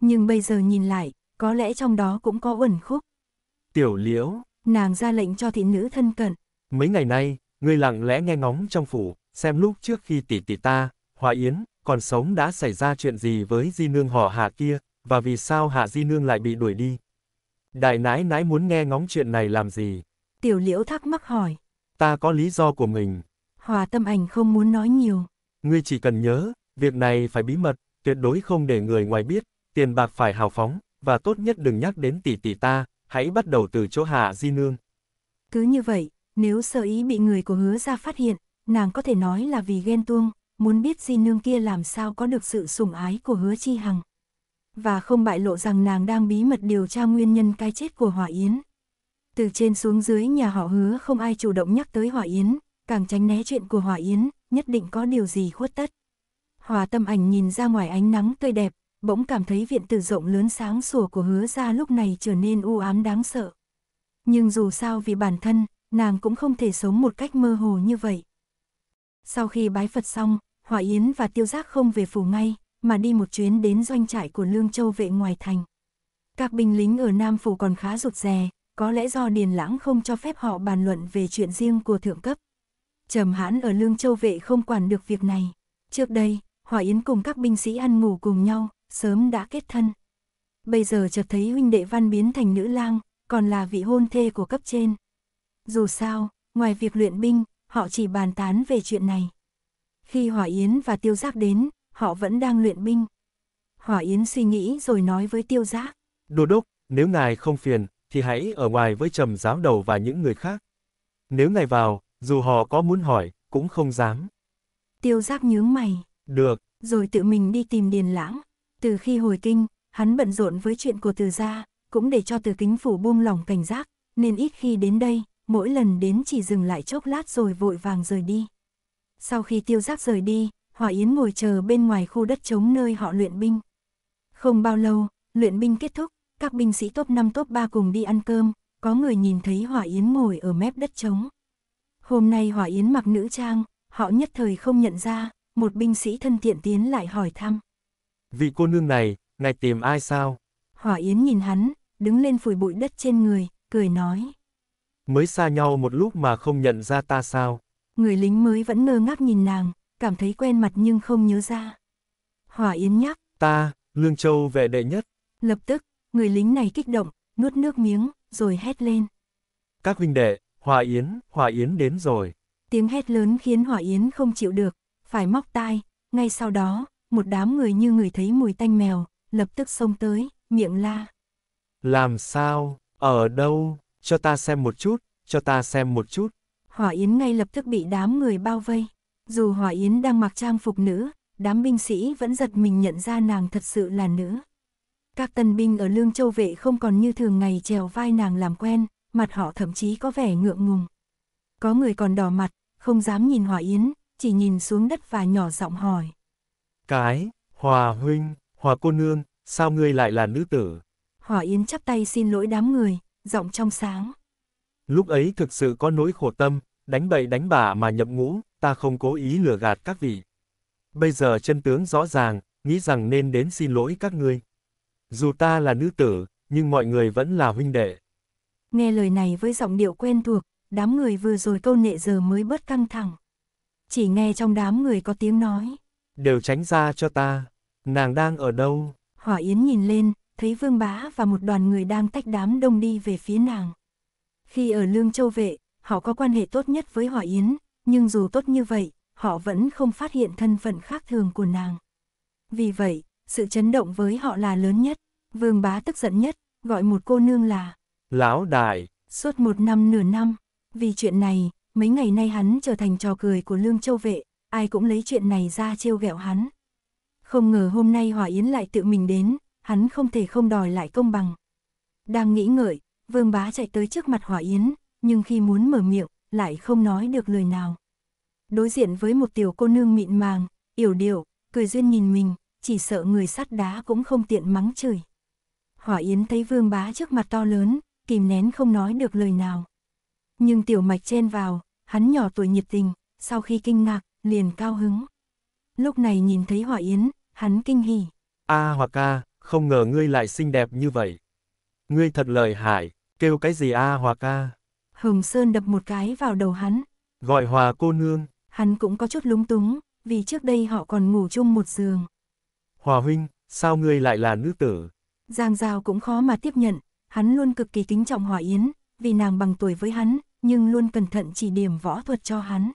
Nhưng bây giờ nhìn lại, có lẽ trong đó cũng có uẩn khúc. Tiểu liễu, nàng ra lệnh cho thị nữ thân cận. Mấy ngày nay, ngươi lặng lẽ nghe ngóng trong phủ, xem lúc trước khi tỷ tỷ ta, Hòa Yến, còn sống đã xảy ra chuyện gì với di nương họ Hà kia, và vì sao Hạ di nương lại bị đuổi đi. Đại nái nãi muốn nghe ngóng chuyện này làm gì? Tiểu liễu thắc mắc hỏi. Ta có lý do của mình. Hòa tâm ảnh không muốn nói nhiều. Ngươi chỉ cần nhớ, việc này phải bí mật, tuyệt đối không để người ngoài biết, tiền bạc phải hào phóng, và tốt nhất đừng nhắc đến tỷ tỷ ta, hãy bắt đầu từ chỗ Hạ Di Nương. Cứ như vậy, nếu sơ ý bị người của hứa ra phát hiện, nàng có thể nói là vì ghen tuông, muốn biết Di Nương kia làm sao có được sự sủng ái của hứa Chi Hằng. Và không bại lộ rằng nàng đang bí mật điều tra nguyên nhân cái chết của Hỏa Yến. Từ trên xuống dưới nhà họ hứa không ai chủ động nhắc tới Hỏa Yến, càng tránh né chuyện của Hỏa Yến, nhất định có điều gì khuất tất. Hòa tâm ảnh nhìn ra ngoài ánh nắng tươi đẹp, bỗng cảm thấy viện tử rộng lớn sáng sủa của hứa ra lúc này trở nên u ám đáng sợ. Nhưng dù sao vì bản thân, nàng cũng không thể sống một cách mơ hồ như vậy. Sau khi bái Phật xong, Hòa Yến và Tiêu Giác không về phủ ngay, mà đi một chuyến đến doanh trại của Lương Châu vệ ngoài thành. Các binh lính ở Nam Phủ còn khá rụt rè, có lẽ do Điền Lãng không cho phép họ bàn luận về chuyện riêng của thượng cấp. Trầm hãn ở Lương Châu vệ không quản được việc này. Trước đây, Hòa Yến cùng các binh sĩ ăn ngủ cùng nhau, sớm đã kết thân. Bây giờ chợt thấy huynh đệ văn biến thành nữ lang, còn là vị hôn thê của cấp trên. Dù sao, ngoài việc luyện binh, họ chỉ bàn tán về chuyện này. Khi Hỏa Yến và Tiêu Giác đến, họ vẫn đang luyện binh. Hỏa Yến suy nghĩ rồi nói với Tiêu Giác. đồ đốc, nếu ngài không phiền, thì hãy ở ngoài với trầm giáo đầu và những người khác. Nếu ngài vào, dù họ có muốn hỏi, cũng không dám. Tiêu Giác nhướng mày. Được. Rồi tự mình đi tìm Điền Lãng. Từ khi hồi kinh, hắn bận rộn với chuyện của từ gia, cũng để cho từ kính phủ buông lỏng cảnh giác, nên ít khi đến đây, mỗi lần đến chỉ dừng lại chốc lát rồi vội vàng rời đi. Sau khi tiêu giác rời đi, Hòa Yến ngồi chờ bên ngoài khu đất trống nơi họ luyện binh. Không bao lâu, luyện binh kết thúc, các binh sĩ top 5 top 3 cùng đi ăn cơm, có người nhìn thấy Hòa Yến ngồi ở mép đất trống. Hôm nay Hòa Yến mặc nữ trang, họ nhất thời không nhận ra, một binh sĩ thân thiện tiến lại hỏi thăm. Vị cô nương này, ngài tìm ai sao? Hỏa Yến nhìn hắn, đứng lên phủi bụi đất trên người, cười nói. Mới xa nhau một lúc mà không nhận ra ta sao? Người lính mới vẫn ngơ ngác nhìn nàng, cảm thấy quen mặt nhưng không nhớ ra. Hỏa Yến nhắc. Ta, Lương Châu vệ đệ nhất. Lập tức, người lính này kích động, nuốt nước miếng, rồi hét lên. Các huynh đệ, Hòa Yến, Hòa Yến đến rồi. Tiếng hét lớn khiến Hòa Yến không chịu được, phải móc tai, ngay sau đó, một đám người như người thấy mùi tanh mèo, lập tức xông tới, miệng la. Làm sao, ở đâu, cho ta xem một chút, cho ta xem một chút. Hỏa Yến ngay lập tức bị đám người bao vây. Dù Hỏa Yến đang mặc trang phục nữ, đám binh sĩ vẫn giật mình nhận ra nàng thật sự là nữ. Các tân binh ở Lương Châu Vệ không còn như thường ngày trèo vai nàng làm quen, mặt họ thậm chí có vẻ ngượng ngùng. Có người còn đỏ mặt, không dám nhìn Hỏa Yến, chỉ nhìn xuống đất và nhỏ giọng hỏi. Cái, Hòa huynh, Hòa cô nương, sao ngươi lại là nữ tử? Hòa Yến chắp tay xin lỗi đám người, giọng trong sáng. Lúc ấy thực sự có nỗi khổ tâm, đánh bậy đánh bả mà nhậm ngũ, ta không cố ý lừa gạt các vị. Bây giờ chân tướng rõ ràng, nghĩ rằng nên đến xin lỗi các ngươi. Dù ta là nữ tử, nhưng mọi người vẫn là huynh đệ. Nghe lời này với giọng điệu quen thuộc, đám người vừa rồi câu nệ giờ mới bớt căng thẳng. Chỉ nghe trong đám người có tiếng nói. Đều tránh ra cho ta. Nàng đang ở đâu? Hỏa Yến nhìn lên, thấy Vương Bá và một đoàn người đang tách đám đông đi về phía nàng. Khi ở Lương Châu Vệ, họ có quan hệ tốt nhất với Hỏa Yến, nhưng dù tốt như vậy, họ vẫn không phát hiện thân phận khác thường của nàng. Vì vậy, sự chấn động với họ là lớn nhất. Vương Bá tức giận nhất, gọi một cô nương là Lão Đại. Suốt một năm nửa năm, vì chuyện này, mấy ngày nay hắn trở thành trò cười của Lương Châu Vệ, ai cũng lấy chuyện này ra trêu ghẹo hắn. Không ngờ hôm nay Hòa Yến lại tự mình đến, hắn không thể không đòi lại công bằng. Đang nghĩ ngợi, Vương Bá chạy tới trước mặt Hòa Yến, nhưng khi muốn mở miệng, lại không nói được lời nào. Đối diện với một tiểu cô nương mịn màng, yểu điệu, cười duyên nhìn mình, chỉ sợ người sắt đá cũng không tiện mắng chửi. Hỏa Yến thấy vương bá trước mặt to lớn, kìm nén không nói được lời nào. Nhưng tiểu mạch chen vào, hắn nhỏ tuổi nhiệt tình, sau khi kinh ngạc, liền cao hứng. Lúc này nhìn thấy hòa Yến, hắn kinh hỉ. A à, hoặc A, không ngờ ngươi lại xinh đẹp như vậy. Ngươi thật lợi hại, kêu cái gì A à, hoặc A. Hồng Sơn đập một cái vào đầu hắn. Gọi Hòa cô nương. Hắn cũng có chút lúng túng, vì trước đây họ còn ngủ chung một giường. Hòa huynh, sao ngươi lại là nữ tử? Giang Giao cũng khó mà tiếp nhận, hắn luôn cực kỳ kính trọng Hòa Yến, vì nàng bằng tuổi với hắn, nhưng luôn cẩn thận chỉ điểm võ thuật cho hắn.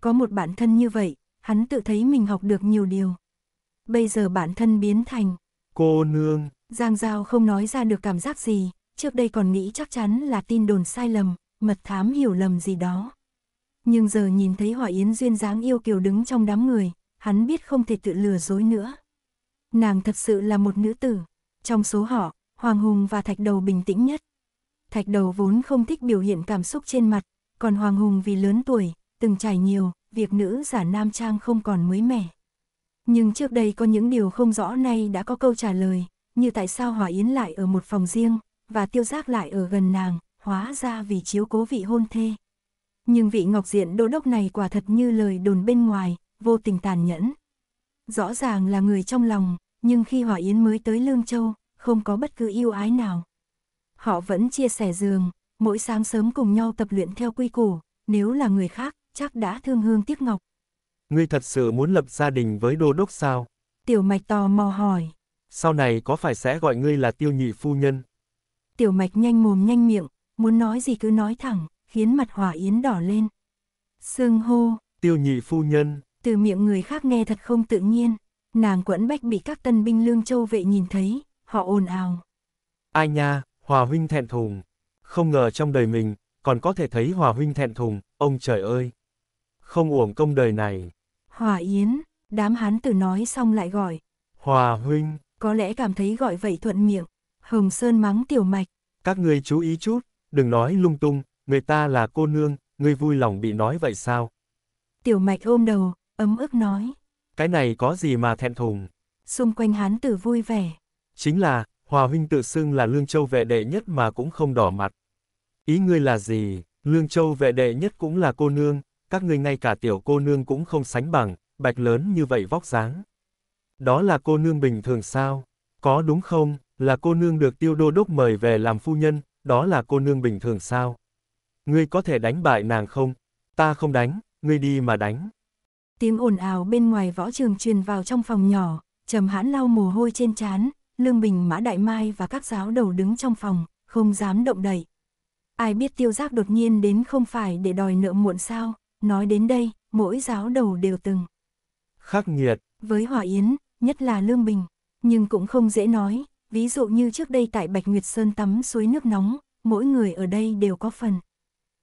Có một bản thân như vậy, hắn tự thấy mình học được nhiều điều. Bây giờ bản thân biến thành cô nương. Giang Giao không nói ra được cảm giác gì, trước đây còn nghĩ chắc chắn là tin đồn sai lầm, mật thám hiểu lầm gì đó. Nhưng giờ nhìn thấy Hỏa Yến duyên dáng yêu kiều đứng trong đám người, hắn biết không thể tự lừa dối nữa. Nàng thật sự là một nữ tử. Trong số họ, Hoàng Hùng và Thạch Đầu bình tĩnh nhất. Thạch Đầu vốn không thích biểu hiện cảm xúc trên mặt, còn Hoàng Hùng vì lớn tuổi, từng trải nhiều, việc nữ giả nam trang không còn mới mẻ. Nhưng trước đây có những điều không rõ nay đã có câu trả lời, như tại sao Hòa Yến lại ở một phòng riêng, và tiêu giác lại ở gần nàng, hóa ra vì chiếu cố vị hôn thê. Nhưng vị ngọc diện đô đốc này quả thật như lời đồn bên ngoài, vô tình tàn nhẫn. Rõ ràng là người trong lòng, nhưng khi Hòa Yến mới tới Lương Châu, không có bất cứ yêu ái nào. Họ vẫn chia sẻ giường, mỗi sáng sớm cùng nhau tập luyện theo quy củ, nếu là người khác chắc đã thương hương tiếc ngọc. Ngươi thật sự muốn lập gia đình với đô đốc sao? Tiểu mạch tò mò hỏi. Sau này có phải sẽ gọi ngươi là tiêu nhị phu nhân? Tiểu mạch nhanh mồm nhanh miệng, muốn nói gì cứ nói thẳng, khiến mặt hỏa yến đỏ lên. Sương hô, tiêu nhị phu nhân. Từ miệng người khác nghe thật không tự nhiên, nàng quẫn bách bị các tân binh lương châu vệ nhìn thấy, họ ồn ào. Ai nha, hòa huynh thẹn thùng. Không ngờ trong đời mình, còn có thể thấy hòa huynh thẹn thùng, ông trời ơi không uổng công đời này. Hòa Yến, đám hán tử nói xong lại gọi. Hòa huynh. Có lẽ cảm thấy gọi vậy thuận miệng. Hồng Sơn mắng tiểu mạch. Các ngươi chú ý chút, đừng nói lung tung, người ta là cô nương, ngươi vui lòng bị nói vậy sao? Tiểu mạch ôm đầu, ấm ức nói. Cái này có gì mà thẹn thùng? Xung quanh hán tử vui vẻ. Chính là, Hòa huynh tự xưng là Lương Châu vệ đệ nhất mà cũng không đỏ mặt. Ý ngươi là gì? Lương Châu vệ đệ nhất cũng là cô nương, các ngươi ngay cả tiểu cô nương cũng không sánh bằng, bạch lớn như vậy vóc dáng. Đó là cô nương bình thường sao? Có đúng không, là cô nương được tiêu đô đốc mời về làm phu nhân, đó là cô nương bình thường sao? Ngươi có thể đánh bại nàng không? Ta không đánh, ngươi đi mà đánh. Tiếng ồn ào bên ngoài võ trường truyền vào trong phòng nhỏ, trầm hãn lau mồ hôi trên trán, Lương Bình Mã Đại Mai và các giáo đầu đứng trong phòng, không dám động đậy. Ai biết tiêu giác đột nhiên đến không phải để đòi nợ muộn sao? Nói đến đây, mỗi giáo đầu đều từng khắc nghiệt với Hòa Yến, nhất là Lương Bình, nhưng cũng không dễ nói, ví dụ như trước đây tại Bạch Nguyệt Sơn tắm suối nước nóng, mỗi người ở đây đều có phần.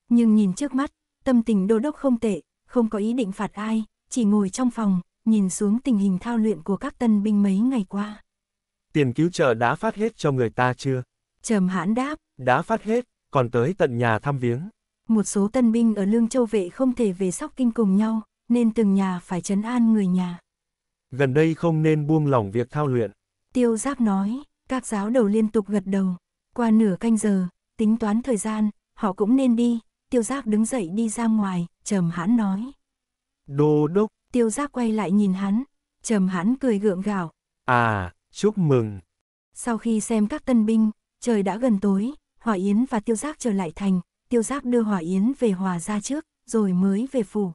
Nhưng nhìn trước mắt, tâm tình đô đốc không tệ, không có ý định phạt ai, chỉ ngồi trong phòng, nhìn xuống tình hình thao luyện của các tân binh mấy ngày qua. Tiền cứu trợ đã phát hết cho người ta chưa? Trầm hãn đáp. Đã phát hết, còn tới tận nhà thăm viếng một số tân binh ở Lương Châu Vệ không thể về Sóc Kinh cùng nhau, nên từng nhà phải chấn an người nhà. Gần đây không nên buông lỏng việc thao luyện. Tiêu Giáp nói, các giáo đầu liên tục gật đầu. Qua nửa canh giờ, tính toán thời gian, họ cũng nên đi. Tiêu Giáp đứng dậy đi ra ngoài, trầm hãn nói. Đô đốc. Tiêu Giáp quay lại nhìn hắn, trầm hãn cười gượng gạo. À, chúc mừng. Sau khi xem các tân binh, trời đã gần tối, Hỏa Yến và Tiêu Giác trở lại thành, tiêu giác đưa Hòa Yến về Hòa ra trước, rồi mới về phủ.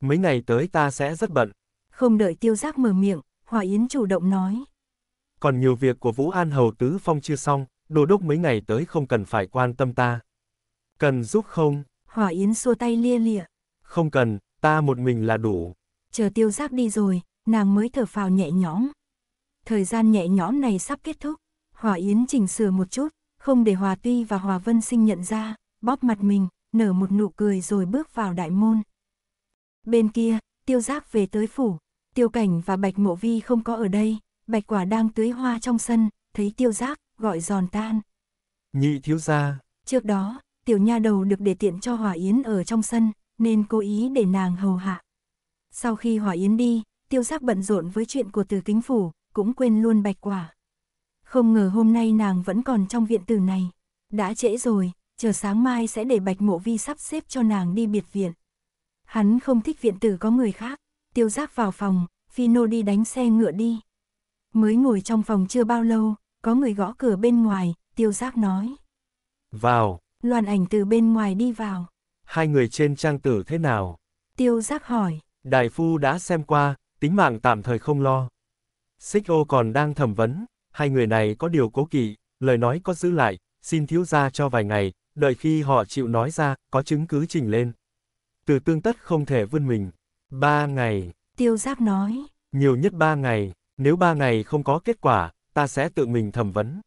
Mấy ngày tới ta sẽ rất bận. Không đợi tiêu giác mở miệng, Hòa Yến chủ động nói. Còn nhiều việc của Vũ An Hầu Tứ Phong chưa xong, đồ đốc mấy ngày tới không cần phải quan tâm ta. Cần giúp không? Hòa Yến xua tay lia lịa. Không cần, ta một mình là đủ. Chờ tiêu giác đi rồi, nàng mới thở phào nhẹ nhõm. Thời gian nhẹ nhõm này sắp kết thúc, Hòa Yến chỉnh sửa một chút, không để Hòa Tuy và Hòa Vân Sinh nhận ra bóp mặt mình, nở một nụ cười rồi bước vào đại môn. Bên kia, tiêu giác về tới phủ, tiêu cảnh và bạch mộ vi không có ở đây, bạch quả đang tưới hoa trong sân, thấy tiêu giác, gọi giòn tan. Nhị thiếu gia. Trước đó, tiểu nha đầu được để tiện cho hỏa Yến ở trong sân, nên cố ý để nàng hầu hạ. Sau khi hỏa Yến đi, tiêu giác bận rộn với chuyện của từ kính phủ, cũng quên luôn bạch quả. Không ngờ hôm nay nàng vẫn còn trong viện tử này. Đã trễ rồi, chờ sáng mai sẽ để Bạch Mộ Vi sắp xếp cho nàng đi biệt viện. Hắn không thích viện tử có người khác, tiêu giác vào phòng, Phi Nô đi đánh xe ngựa đi. Mới ngồi trong phòng chưa bao lâu, có người gõ cửa bên ngoài, tiêu giác nói. Vào. Loan ảnh từ bên ngoài đi vào. Hai người trên trang tử thế nào? Tiêu giác hỏi. Đại phu đã xem qua, tính mạng tạm thời không lo. Xích ô còn đang thẩm vấn, hai người này có điều cố kỵ, lời nói có giữ lại, xin thiếu gia cho vài ngày, đợi khi họ chịu nói ra, có chứng cứ trình lên. Từ tương tất không thể vươn mình. Ba ngày. Tiêu giác nói. Nhiều nhất ba ngày, nếu ba ngày không có kết quả, ta sẽ tự mình thẩm vấn.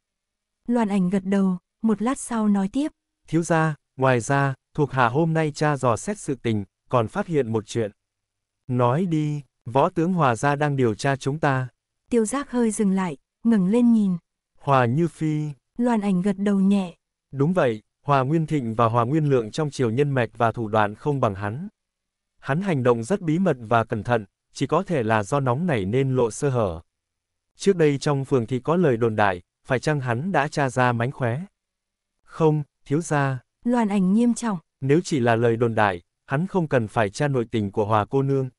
Loan ảnh gật đầu, một lát sau nói tiếp. Thiếu gia, ngoài ra, thuộc hạ hôm nay cha dò xét sự tình, còn phát hiện một chuyện. Nói đi, võ tướng Hòa Gia đang điều tra chúng ta. Tiêu giác hơi dừng lại, ngẩng lên nhìn. Hòa Như Phi. Loan ảnh gật đầu nhẹ. Đúng vậy, Hòa Nguyên Thịnh và Hòa Nguyên Lượng trong chiều nhân mạch và thủ đoạn không bằng hắn. Hắn hành động rất bí mật và cẩn thận, chỉ có thể là do nóng nảy nên lộ sơ hở. Trước đây trong phường thì có lời đồn đại, phải chăng hắn đã tra ra mánh khóe? Không, thiếu gia. Loan ảnh nghiêm trọng. Nếu chỉ là lời đồn đại, hắn không cần phải tra nội tình của Hòa cô nương.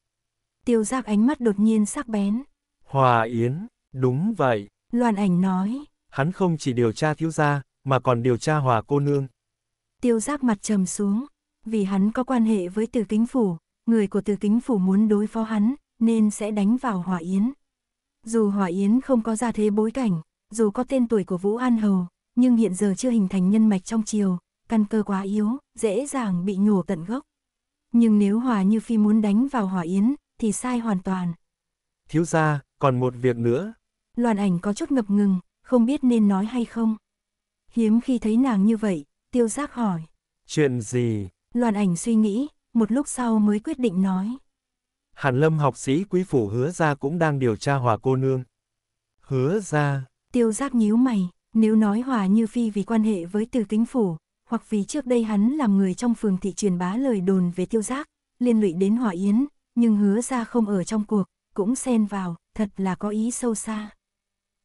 Tiêu giác ánh mắt đột nhiên sắc bén. Hòa Yến, đúng vậy. Loan ảnh nói. Hắn không chỉ điều tra thiếu gia, mà còn điều tra Hòa cô nương. Tiêu giác mặt trầm xuống, vì hắn có quan hệ với từ kính phủ, người của từ kính phủ muốn đối phó hắn, nên sẽ đánh vào hỏa yến. Dù hỏa yến không có ra thế bối cảnh, dù có tên tuổi của Vũ An Hầu, nhưng hiện giờ chưa hình thành nhân mạch trong chiều, căn cơ quá yếu, dễ dàng bị nhổ tận gốc. Nhưng nếu Hòa Như Phi muốn đánh vào hỏa yến, thì sai hoàn toàn. Thiếu gia, còn một việc nữa. Loan ảnh có chút ngập ngừng, không biết nên nói hay không. Hiếm khi thấy nàng như vậy, tiêu giác hỏi. Chuyện gì? Loan ảnh suy nghĩ, một lúc sau mới quyết định nói. Hàn lâm học sĩ quý phủ hứa ra cũng đang điều tra hòa cô nương. Hứa ra. Tiêu giác nhíu mày, nếu nói hòa như phi vì quan hệ với từ kính phủ, hoặc vì trước đây hắn làm người trong phường thị truyền bá lời đồn về tiêu giác, liên lụy đến hòa yến, nhưng hứa ra không ở trong cuộc, cũng xen vào, thật là có ý sâu xa.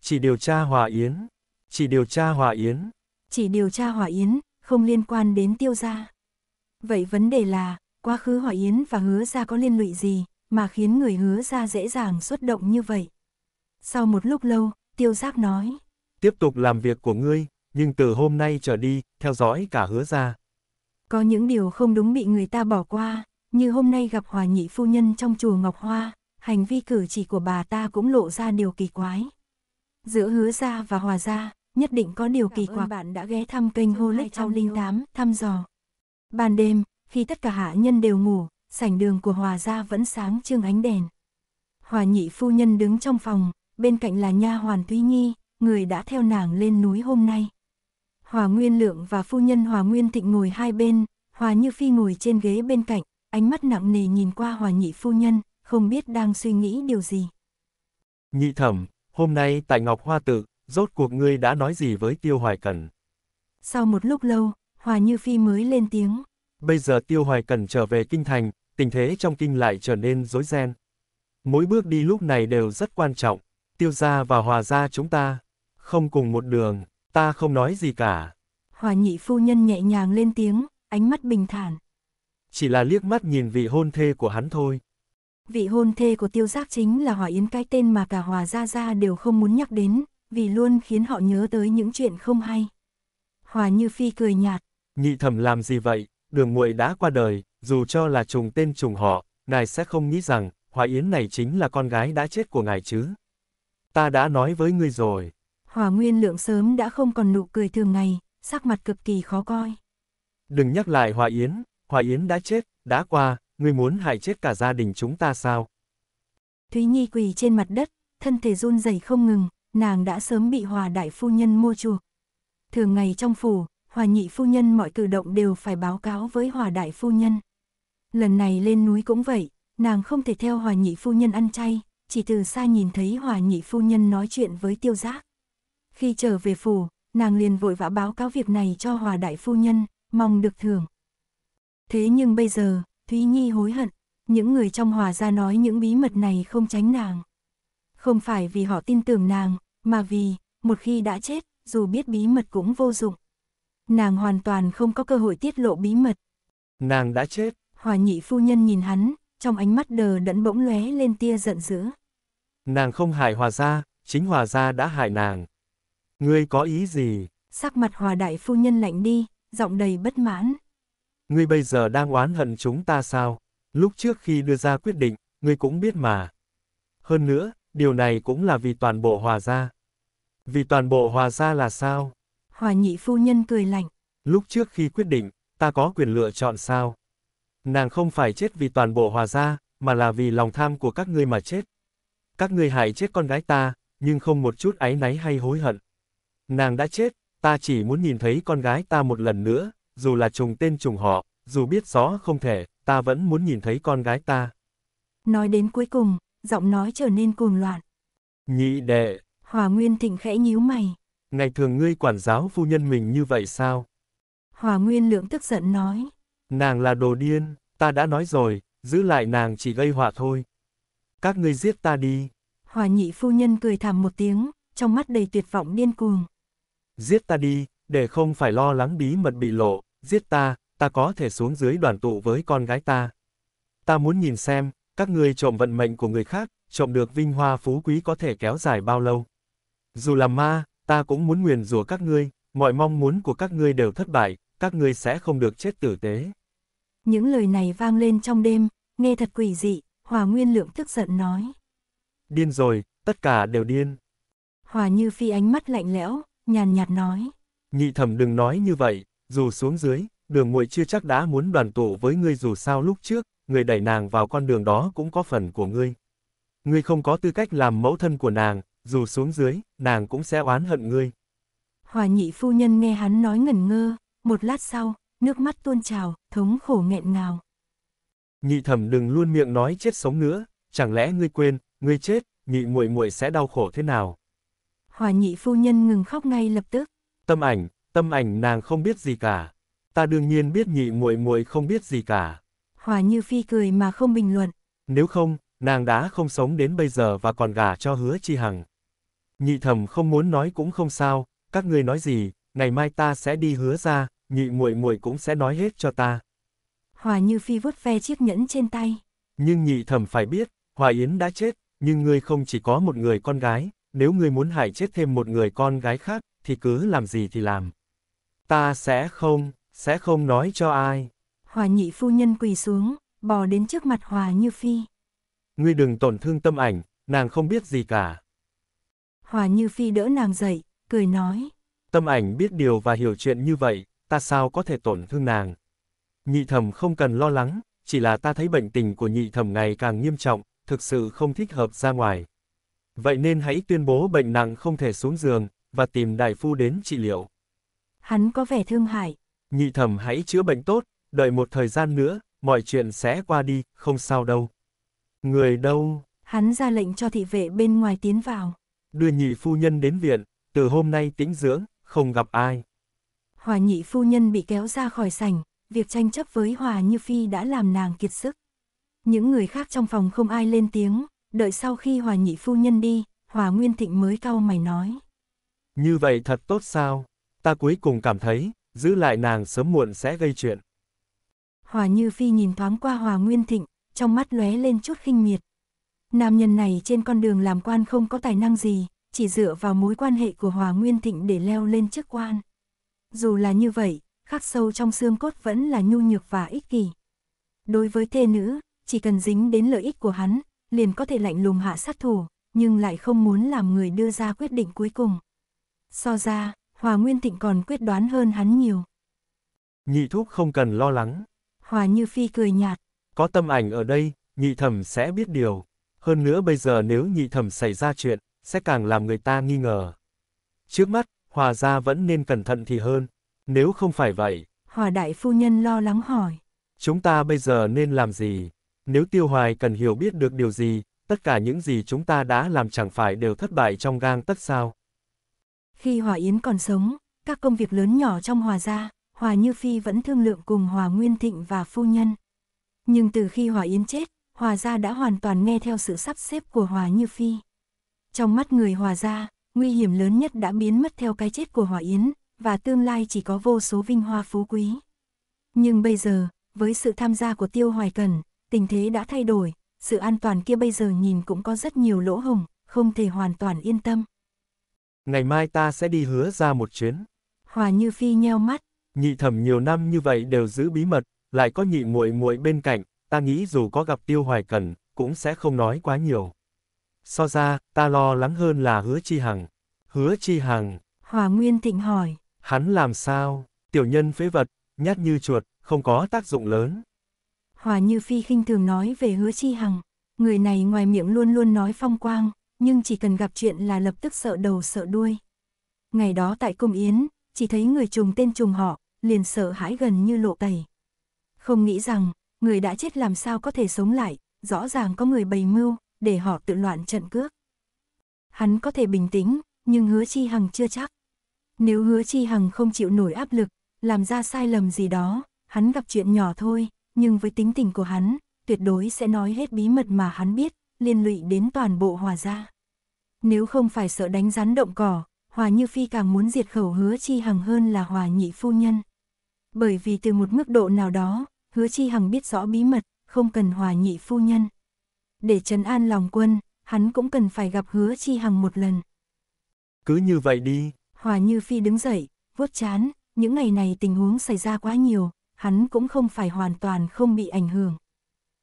Chỉ điều tra hòa yến, chỉ điều tra hòa yến. Chỉ điều tra hòa yến, không liên quan đến tiêu gia. Vậy vấn đề là, quá khứ hỏi Yến và hứa ra có liên lụy gì, mà khiến người hứa ra dễ dàng xuất động như vậy. Sau một lúc lâu, tiêu giác nói. Tiếp tục làm việc của ngươi, nhưng từ hôm nay trở đi, theo dõi cả hứa ra. Có những điều không đúng bị người ta bỏ qua, như hôm nay gặp hòa nhị phu nhân trong chùa Ngọc Hoa, hành vi cử chỉ của bà ta cũng lộ ra điều kỳ quái. Giữa hứa ra và hòa ra, nhất định có điều kỳ quặc. bạn đã ghé thăm kênh Holic 608 thăm dò. Ban đêm, khi tất cả hạ nhân đều ngủ, sảnh đường của Hòa gia vẫn sáng trưng ánh đèn. Hòa nhị phu nhân đứng trong phòng, bên cạnh là nha hoàn Thúy Nhi, người đã theo nàng lên núi hôm nay. Hòa Nguyên Lượng và phu nhân Hòa Nguyên Thịnh ngồi hai bên, Hòa Như Phi ngồi trên ghế bên cạnh, ánh mắt nặng nề nhìn qua Hòa nhị phu nhân, không biết đang suy nghĩ điều gì. Nhị thẩm, hôm nay tại Ngọc Hoa Tự, rốt cuộc ngươi đã nói gì với Tiêu Hoài Cần? Sau một lúc lâu, Hòa Như Phi mới lên tiếng. Bây giờ Tiêu Hoài Cần trở về kinh thành, tình thế trong kinh lại trở nên rối ren. Mỗi bước đi lúc này đều rất quan trọng, Tiêu gia và Hòa gia chúng ta, không cùng một đường, ta không nói gì cả. Hòa nhị phu nhân nhẹ nhàng lên tiếng, ánh mắt bình thản. Chỉ là liếc mắt nhìn vị hôn thê của hắn thôi. Vị hôn thê của tiêu giác chính là Hòa Yến cái tên mà cả Hòa Gia Gia đều không muốn nhắc đến, vì luôn khiến họ nhớ tới những chuyện không hay. Hòa Như Phi cười nhạt. Nghĩ Thẩm làm gì vậy, đường muội đã qua đời, dù cho là trùng tên trùng họ, ngài sẽ không nghĩ rằng, Hòa Yến này chính là con gái đã chết của ngài chứ. Ta đã nói với ngươi rồi. Hòa Nguyên Lượng sớm đã không còn nụ cười thường ngày, sắc mặt cực kỳ khó coi. Đừng nhắc lại Hòa Yến, Hòa Yến đã chết, đã qua, ngươi muốn hại chết cả gia đình chúng ta sao? Thúy Nhi quỳ trên mặt đất, thân thể run rẩy không ngừng, nàng đã sớm bị hòa đại phu nhân mua chuộc. Thường ngày trong phủ, hòa nhị phu nhân mọi cử động đều phải báo cáo với hòa đại phu nhân. Lần này lên núi cũng vậy, nàng không thể theo hòa nhị phu nhân ăn chay, chỉ từ xa nhìn thấy hòa nhị phu nhân nói chuyện với tiêu giác. Khi trở về phủ, nàng liền vội vã báo cáo việc này cho hòa đại phu nhân, mong được thưởng. Thế nhưng bây giờ, Thúy Nhi hối hận, những người trong hòa gia nói những bí mật này không tránh nàng. Không phải vì họ tin tưởng nàng, mà vì, một khi đã chết, dù biết bí mật cũng vô dụng. Nàng hoàn toàn không có cơ hội tiết lộ bí mật. Nàng đã chết. Hòa nhị phu nhân nhìn hắn, trong ánh mắt đờ đẫn bỗng lóe lên tia giận dữ. Nàng không hại hòa gia, chính hòa gia đã hại nàng. Ngươi có ý gì? Sắc mặt hòa đại phu nhân lạnh đi, giọng đầy bất mãn. Ngươi bây giờ đang oán hận chúng ta sao? Lúc trước khi đưa ra quyết định, ngươi cũng biết mà. Hơn nữa, Điều này cũng là vì toàn bộ hòa gia. Vì toàn bộ hòa gia là sao? Hòa nhị phu nhân cười lạnh. Lúc trước khi quyết định, ta có quyền lựa chọn sao? Nàng không phải chết vì toàn bộ hòa gia, mà là vì lòng tham của các ngươi mà chết. Các ngươi hại chết con gái ta, nhưng không một chút áy náy hay hối hận. Nàng đã chết, ta chỉ muốn nhìn thấy con gái ta một lần nữa, dù là trùng tên trùng họ, dù biết rõ không thể, ta vẫn muốn nhìn thấy con gái ta. Nói đến cuối cùng, giọng nói trở nên cuồng loạn. Nhị đệ. hòa Nguyên Thịnh khẽ nhíu mày. Ngày thường ngươi quản giáo phu nhân mình như vậy sao? hòa Nguyên Lượng tức giận nói. Nàng là đồ điên, ta đã nói rồi, giữ lại nàng chỉ gây họa thôi. Các ngươi giết ta đi. hòa nhị phu nhân cười thảm một tiếng, trong mắt đầy tuyệt vọng điên cuồng. Giết ta đi, để không phải lo lắng bí mật bị lộ, giết ta, ta có thể xuống dưới đoàn tụ với con gái ta. Ta muốn nhìn xem, các người trộm vận mệnh của người khác, trộm được vinh hoa phú quý có thể kéo dài bao lâu. Dù là ma, ta cũng muốn nguyền rủa các ngươi, mọi mong muốn của các ngươi đều thất bại, các ngươi sẽ không được chết tử tế. Những lời này vang lên trong đêm, nghe thật quỷ dị, Hòa Nguyên Lượng tức giận nói. Điên rồi, tất cả đều điên. Hòa Như Phi ánh mắt lạnh lẽo, nhàn nhạt nói. Nhị thẩm đừng nói như vậy, dù xuống dưới, đường muội chưa chắc đã muốn đoàn tụ với ngươi dù sao lúc trước, người đẩy nàng vào con đường đó cũng có phần của ngươi. Ngươi không có tư cách làm mẫu thân của nàng, dù xuống dưới, nàng cũng sẽ oán hận ngươi. Hòa nhị phu nhân nghe hắn nói ngẩn ngơ, một lát sau, nước mắt tuôn trào, thống khổ nghẹn ngào. Nhị thẩm đừng luôn miệng nói chết sống nữa, chẳng lẽ ngươi quên, ngươi chết, nhị muội muội sẽ đau khổ thế nào? Hòa nhị phu nhân ngừng khóc ngay lập tức. Tâm ảnh, tâm ảnh nàng không biết gì cả. Ta đương nhiên biết nhị muội muội không biết gì cả. Hòa Như Phi cười mà không bình luận. Nếu không, nàng đã không sống đến bây giờ và còn gả cho hứa chi hằng. Nhị thẩm không muốn nói cũng không sao, các ngươi nói gì, ngày mai ta sẽ đi hứa ra, nhị muội muội cũng sẽ nói hết cho ta. Hòa Như Phi vuốt ve chiếc nhẫn trên tay. Nhưng nhị thẩm phải biết, Hòa Yến đã chết, nhưng ngươi không chỉ có một người con gái, nếu ngươi muốn hại chết thêm một người con gái khác, thì cứ làm gì thì làm. Ta sẽ không, sẽ không nói cho ai. Hòa nhị phu nhân quỳ xuống, bò đến trước mặt Hòa Như Phi. Ngươi đừng tổn thương tâm ảnh, nàng không biết gì cả. Hòa Như Phi đỡ nàng dậy, cười nói. Tâm ảnh biết điều và hiểu chuyện như vậy, ta sao có thể tổn thương nàng. Nhị thẩm không cần lo lắng, chỉ là ta thấy bệnh tình của nhị thẩm ngày càng nghiêm trọng, thực sự không thích hợp ra ngoài. Vậy nên hãy tuyên bố bệnh nặng không thể xuống giường, và tìm đại phu đến trị liệu. Hắn có vẻ thương hại. Nhị thẩm hãy chữa bệnh tốt, đợi một thời gian nữa, mọi chuyện sẽ qua đi, không sao đâu. Người đâu? Hắn ra lệnh cho thị vệ bên ngoài tiến vào. Đưa nhị phu nhân đến viện, từ hôm nay tĩnh dưỡng, không gặp ai. Hòa nhị phu nhân bị kéo ra khỏi sảnh, việc tranh chấp với Hòa Như Phi đã làm nàng kiệt sức. Những người khác trong phòng không ai lên tiếng, đợi sau khi Hòa nhị phu nhân đi, Hòa Nguyên Thịnh mới cau mày nói. Như vậy thật tốt sao? Ta cuối cùng cảm thấy, giữ lại nàng sớm muộn sẽ gây chuyện. Hòa Như Phi nhìn thoáng qua Hòa Nguyên Thịnh, trong mắt lóe lên chút khinh miệt. Nam nhân này trên con đường làm quan không có tài năng gì, chỉ dựa vào mối quan hệ của Hòa Nguyên Thịnh để leo lên chức quan. Dù là như vậy, khắc sâu trong xương cốt vẫn là nhu nhược và ích kỷ. Đối với thê nữ, chỉ cần dính đến lợi ích của hắn, liền có thể lạnh lùng hạ sát thủ, nhưng lại không muốn làm người đưa ra quyết định cuối cùng. So ra, Hòa Nguyên Thịnh còn quyết đoán hơn hắn nhiều. Nhị thúc không cần lo lắng, Hòa Như Phi cười nhạt. Có tâm ảnh ở đây, nhị thẩm sẽ biết điều. Hơn nữa bây giờ nếu nhị thẩm xảy ra chuyện, sẽ càng làm người ta nghi ngờ. Trước mắt, Hòa gia vẫn nên cẩn thận thì hơn, nếu không phải vậy. Hòa đại phu nhân lo lắng hỏi. Chúng ta bây giờ nên làm gì? Nếu tiêu hoài cần hiểu biết được điều gì, tất cả những gì chúng ta đã làm chẳng phải đều thất bại trong gang tất sao. Khi Hòa Yến còn sống, các công việc lớn nhỏ trong Hòa gia, Hòa Như Phi vẫn thương lượng cùng Hòa Nguyên Thịnh và phu nhân. Nhưng từ khi Hòa Yến chết, Hòa Gia đã hoàn toàn nghe theo sự sắp xếp của Hòa Như Phi. Trong mắt người Hòa Gia, nguy hiểm lớn nhất đã biến mất theo cái chết của Hòa Yến, và tương lai chỉ có vô số vinh hoa phú quý. Nhưng bây giờ, với sự tham gia của Tiêu Hoài Cần, tình thế đã thay đổi, sự an toàn kia bây giờ nhìn cũng có rất nhiều lỗ hồng, không thể hoàn toàn yên tâm. Ngày mai ta sẽ đi hứa ra một chuyến. Hòa Như Phi nheo mắt, nhị thẩm nhiều năm như vậy đều giữ bí mật, lại có nhị muội muội bên cạnh, ta nghĩ dù có gặp Tiêu Hoài Cần, cũng sẽ không nói quá nhiều. So ra, ta lo lắng hơn là hứa chi hằng. Hứa chi hằng. Hòa Nguyên Thịnh hỏi. Hắn làm sao? Tiểu nhân phế vật, nhát như chuột, không có tác dụng lớn. Hòa Như Phi khinh thường nói về hứa chi hằng. Người này ngoài miệng luôn luôn nói phong quang, nhưng chỉ cần gặp chuyện là lập tức sợ đầu sợ đuôi. Ngày đó tại cung yến, chỉ thấy người trùng tên trùng họ, liền sợ hãi gần như lộ tẩy. Không nghĩ rằng, người đã chết làm sao có thể sống lại, rõ ràng có người bày mưu, để họ tự loạn trận cước. Hắn có thể bình tĩnh, nhưng hứa chi hằng chưa chắc. Nếu hứa chi hằng không chịu nổi áp lực, làm ra sai lầm gì đó, hắn gặp chuyện nhỏ thôi, nhưng với tính tình của hắn, tuyệt đối sẽ nói hết bí mật mà hắn biết, liên lụy đến toàn bộ hòa gia. Nếu không phải sợ đánh rắn động cỏ, hòa như phi càng muốn diệt khẩu hứa chi hằng hơn là hòa nhị phu nhân. Bởi vì từ một mức độ nào đó, hứa chi hằng biết rõ bí mật, không cần hòa nhị phu nhân. Để trấn an lòng quân, hắn cũng cần phải gặp hứa chi hằng một lần. Cứ như vậy đi. Hòa như phi đứng dậy, vuốt chán, những ngày này tình huống xảy ra quá nhiều, hắn cũng không phải hoàn toàn không bị ảnh hưởng.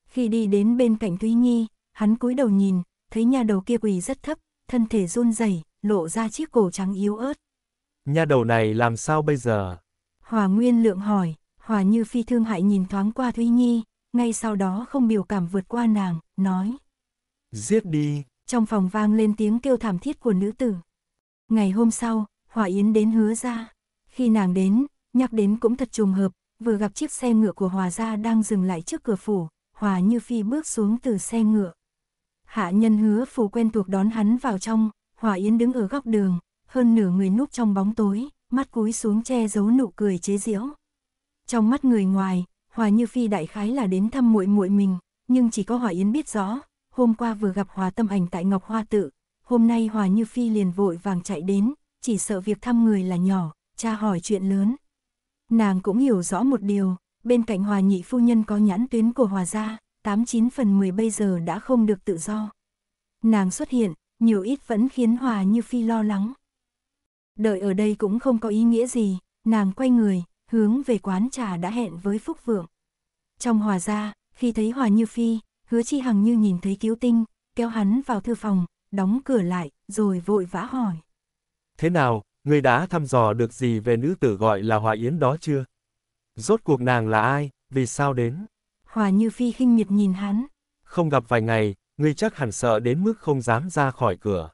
Khi đi đến bên cạnh Thúy Nhi, hắn cúi đầu nhìn, thấy nhà đầu kia quỳ rất thấp, thân thể run rẩy, lộ ra chiếc cổ trắng yếu ớt. Nhà đầu này làm sao bây giờ? Hòa Nguyên Lượng hỏi, Hòa Như Phi thương hại nhìn thoáng qua Thúy Nhi, ngay sau đó không biểu cảm vượt qua nàng, nói. Giết đi. Trong phòng vang lên tiếng kêu thảm thiết của nữ tử. Ngày hôm sau, Hòa Yến đến hứa ra. Khi nàng đến, nhắc đến cũng thật trùng hợp, vừa gặp chiếc xe ngựa của Hòa gia đang dừng lại trước cửa phủ, Hòa Như Phi bước xuống từ xe ngựa. Hạ nhân hứa phủ quen thuộc đón hắn vào trong, Hòa Yến đứng ở góc đường, hơn nửa người núp trong bóng tối, mắt cúi xuống che giấu nụ cười chế giễu. Trong mắt người ngoài, Hòa Như Phi đại khái là đến thăm muội muội mình, nhưng chỉ có Hòa Yến biết rõ, hôm qua vừa gặp Hòa Tâm Ảnh tại Ngọc Hoa tự, hôm nay Hòa Như Phi liền vội vàng chạy đến, chỉ sợ việc thăm người là nhỏ, cha hỏi chuyện lớn. Nàng cũng hiểu rõ một điều, bên cạnh Hòa Nhị phu nhân có nhãn tuyến của Hòa gia, 89 phần 10 bây giờ đã không được tự do. Nàng xuất hiện, nhiều ít vẫn khiến Hòa Như Phi lo lắng đợi ở đây cũng không có ý nghĩa gì, nàng quay người, hướng về quán trà đã hẹn với Phúc Vượng. Trong hòa ra, khi thấy Hòa Như Phi, hứa chi hằng như nhìn thấy cứu tinh, kéo hắn vào thư phòng, đóng cửa lại, rồi vội vã hỏi. Thế nào, người đã thăm dò được gì về nữ tử gọi là Hòa Yến đó chưa? Rốt cuộc nàng là ai, vì sao đến? Hòa Như Phi khinh miệt nhìn hắn. Không gặp vài ngày, ngươi chắc hẳn sợ đến mức không dám ra khỏi cửa.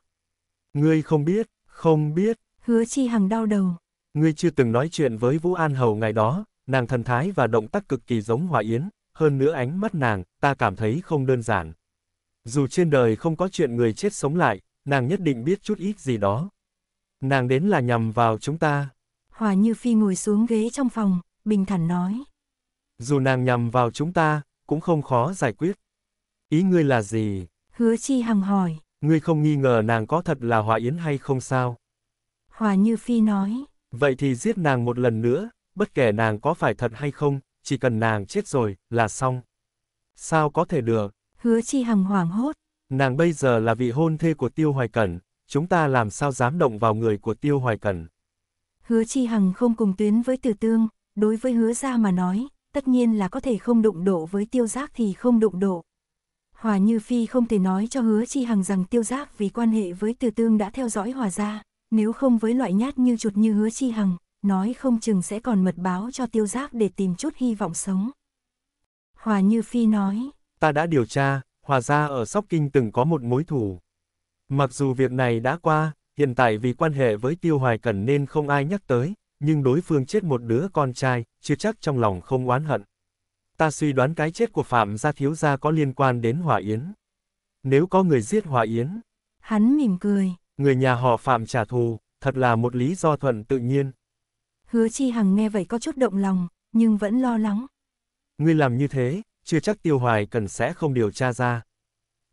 Ngươi không biết, không biết, Hứa Chi Hằng đau đầu. Ngươi chưa từng nói chuyện với Vũ An Hầu ngày đó, nàng thần thái và động tác cực kỳ giống Hòa Yến, hơn nữa ánh mắt nàng, ta cảm thấy không đơn giản. Dù trên đời không có chuyện người chết sống lại, nàng nhất định biết chút ít gì đó. Nàng đến là nhằm vào chúng ta. Hòa Như Phi ngồi xuống ghế trong phòng, bình thản nói. Dù nàng nhằm vào chúng ta, cũng không khó giải quyết. Ý ngươi là gì? Hứa Chi Hằng hỏi. Ngươi không nghi ngờ nàng có thật là Hòa Yến hay không sao? Hòa Như Phi nói. Vậy thì giết nàng một lần nữa, bất kể nàng có phải thật hay không, chỉ cần nàng chết rồi, là xong. Sao có thể được? Hứa Chi Hằng hoảng hốt. Nàng bây giờ là vị hôn thê của Tiêu Hoài Cẩn, chúng ta làm sao dám động vào người của Tiêu Hoài Cẩn. Hứa Chi Hằng không cùng tuyến với Từ Tương, đối với hứa gia mà nói, tất nhiên là có thể không đụng độ với tiêu giác thì không đụng độ. Hòa Như Phi không thể nói cho hứa Chi Hằng rằng tiêu giác vì quan hệ với Từ Tương đã theo dõi Hòa gia nếu không với loại nhát như chuột như hứa chi hằng, nói không chừng sẽ còn mật báo cho tiêu giác để tìm chút hy vọng sống. Hòa Như Phi nói, ta đã điều tra, hòa ra ở Sóc Kinh từng có một mối thù. Mặc dù việc này đã qua, hiện tại vì quan hệ với tiêu hoài cẩn nên không ai nhắc tới, nhưng đối phương chết một đứa con trai, chưa chắc trong lòng không oán hận. Ta suy đoán cái chết của Phạm gia thiếu gia có liên quan đến Hòa Yến. Nếu có người giết Hòa Yến. Hắn mỉm cười, người nhà họ Phạm trả thù, thật là một lý do thuận tự nhiên. Hứa Chi Hằng nghe vậy có chút động lòng, nhưng vẫn lo lắng. Ngươi làm như thế, chưa chắc Tiêu Hoài cần sẽ không điều tra ra.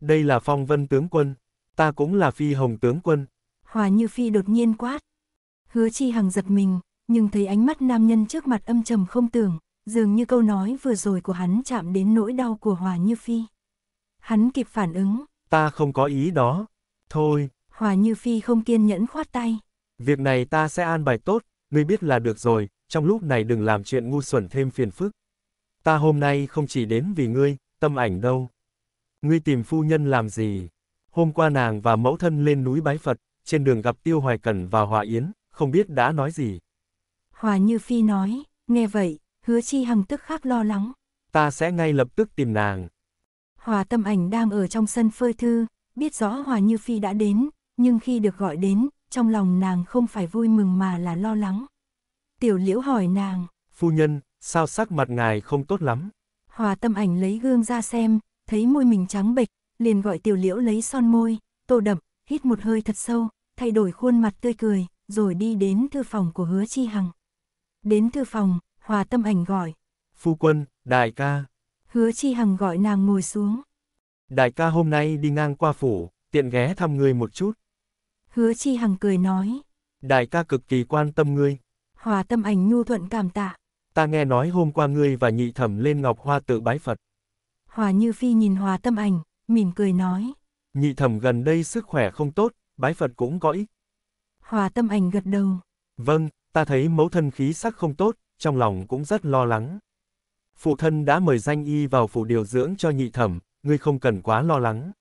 Đây là phong vân tướng quân, ta cũng là phi hồng tướng quân. Hòa Như Phi đột nhiên quát. Hứa Chi Hằng giật mình, nhưng thấy ánh mắt nam nhân trước mặt âm trầm không tưởng, dường như câu nói vừa rồi của hắn chạm đến nỗi đau của Hòa Như Phi. Hắn kịp phản ứng. Ta không có ý đó. Thôi, Hòa Như Phi không kiên nhẫn khoát tay. Việc này ta sẽ an bài tốt, ngươi biết là được rồi, trong lúc này đừng làm chuyện ngu xuẩn thêm phiền phức. Ta hôm nay không chỉ đến vì ngươi, tâm ảnh đâu. Ngươi tìm phu nhân làm gì? Hôm qua nàng và mẫu thân lên núi bái Phật, trên đường gặp Tiêu Hoài Cẩn và Hòa Yến, không biết đã nói gì. Hòa Như Phi nói, nghe vậy, hứa chi hầm tức khắc lo lắng. Ta sẽ ngay lập tức tìm nàng. Hòa tâm ảnh đang ở trong sân phơi thư, biết rõ Hòa Như Phi đã đến, nhưng khi được gọi đến, trong lòng nàng không phải vui mừng mà là lo lắng. Tiểu liễu hỏi nàng. Phu nhân, sao sắc mặt ngài không tốt lắm? Hòa tâm ảnh lấy gương ra xem, thấy môi mình trắng bệch, liền gọi tiểu liễu lấy son môi, tô đậm, hít một hơi thật sâu, thay đổi khuôn mặt tươi cười, rồi đi đến thư phòng của hứa chi hằng. Đến thư phòng, hòa tâm ảnh gọi. Phu quân, đại ca. Hứa chi hằng gọi nàng ngồi xuống. Đại ca hôm nay đi ngang qua phủ, tiện ghé thăm người một chút. Hứa Chi Hằng cười nói. Đại ca cực kỳ quan tâm ngươi. Hòa tâm ảnh nhu thuận cảm tạ. Ta nghe nói hôm qua ngươi và nhị thẩm lên ngọc hoa tự bái Phật. Hòa Như Phi nhìn hòa tâm ảnh, mỉm cười nói. Nhị thẩm gần đây sức khỏe không tốt, bái Phật cũng có ích. Hòa tâm ảnh gật đầu. Vâng, ta thấy mẫu thân khí sắc không tốt, trong lòng cũng rất lo lắng. Phụ thân đã mời danh y vào phủ điều dưỡng cho nhị thẩm, ngươi không cần quá lo lắng.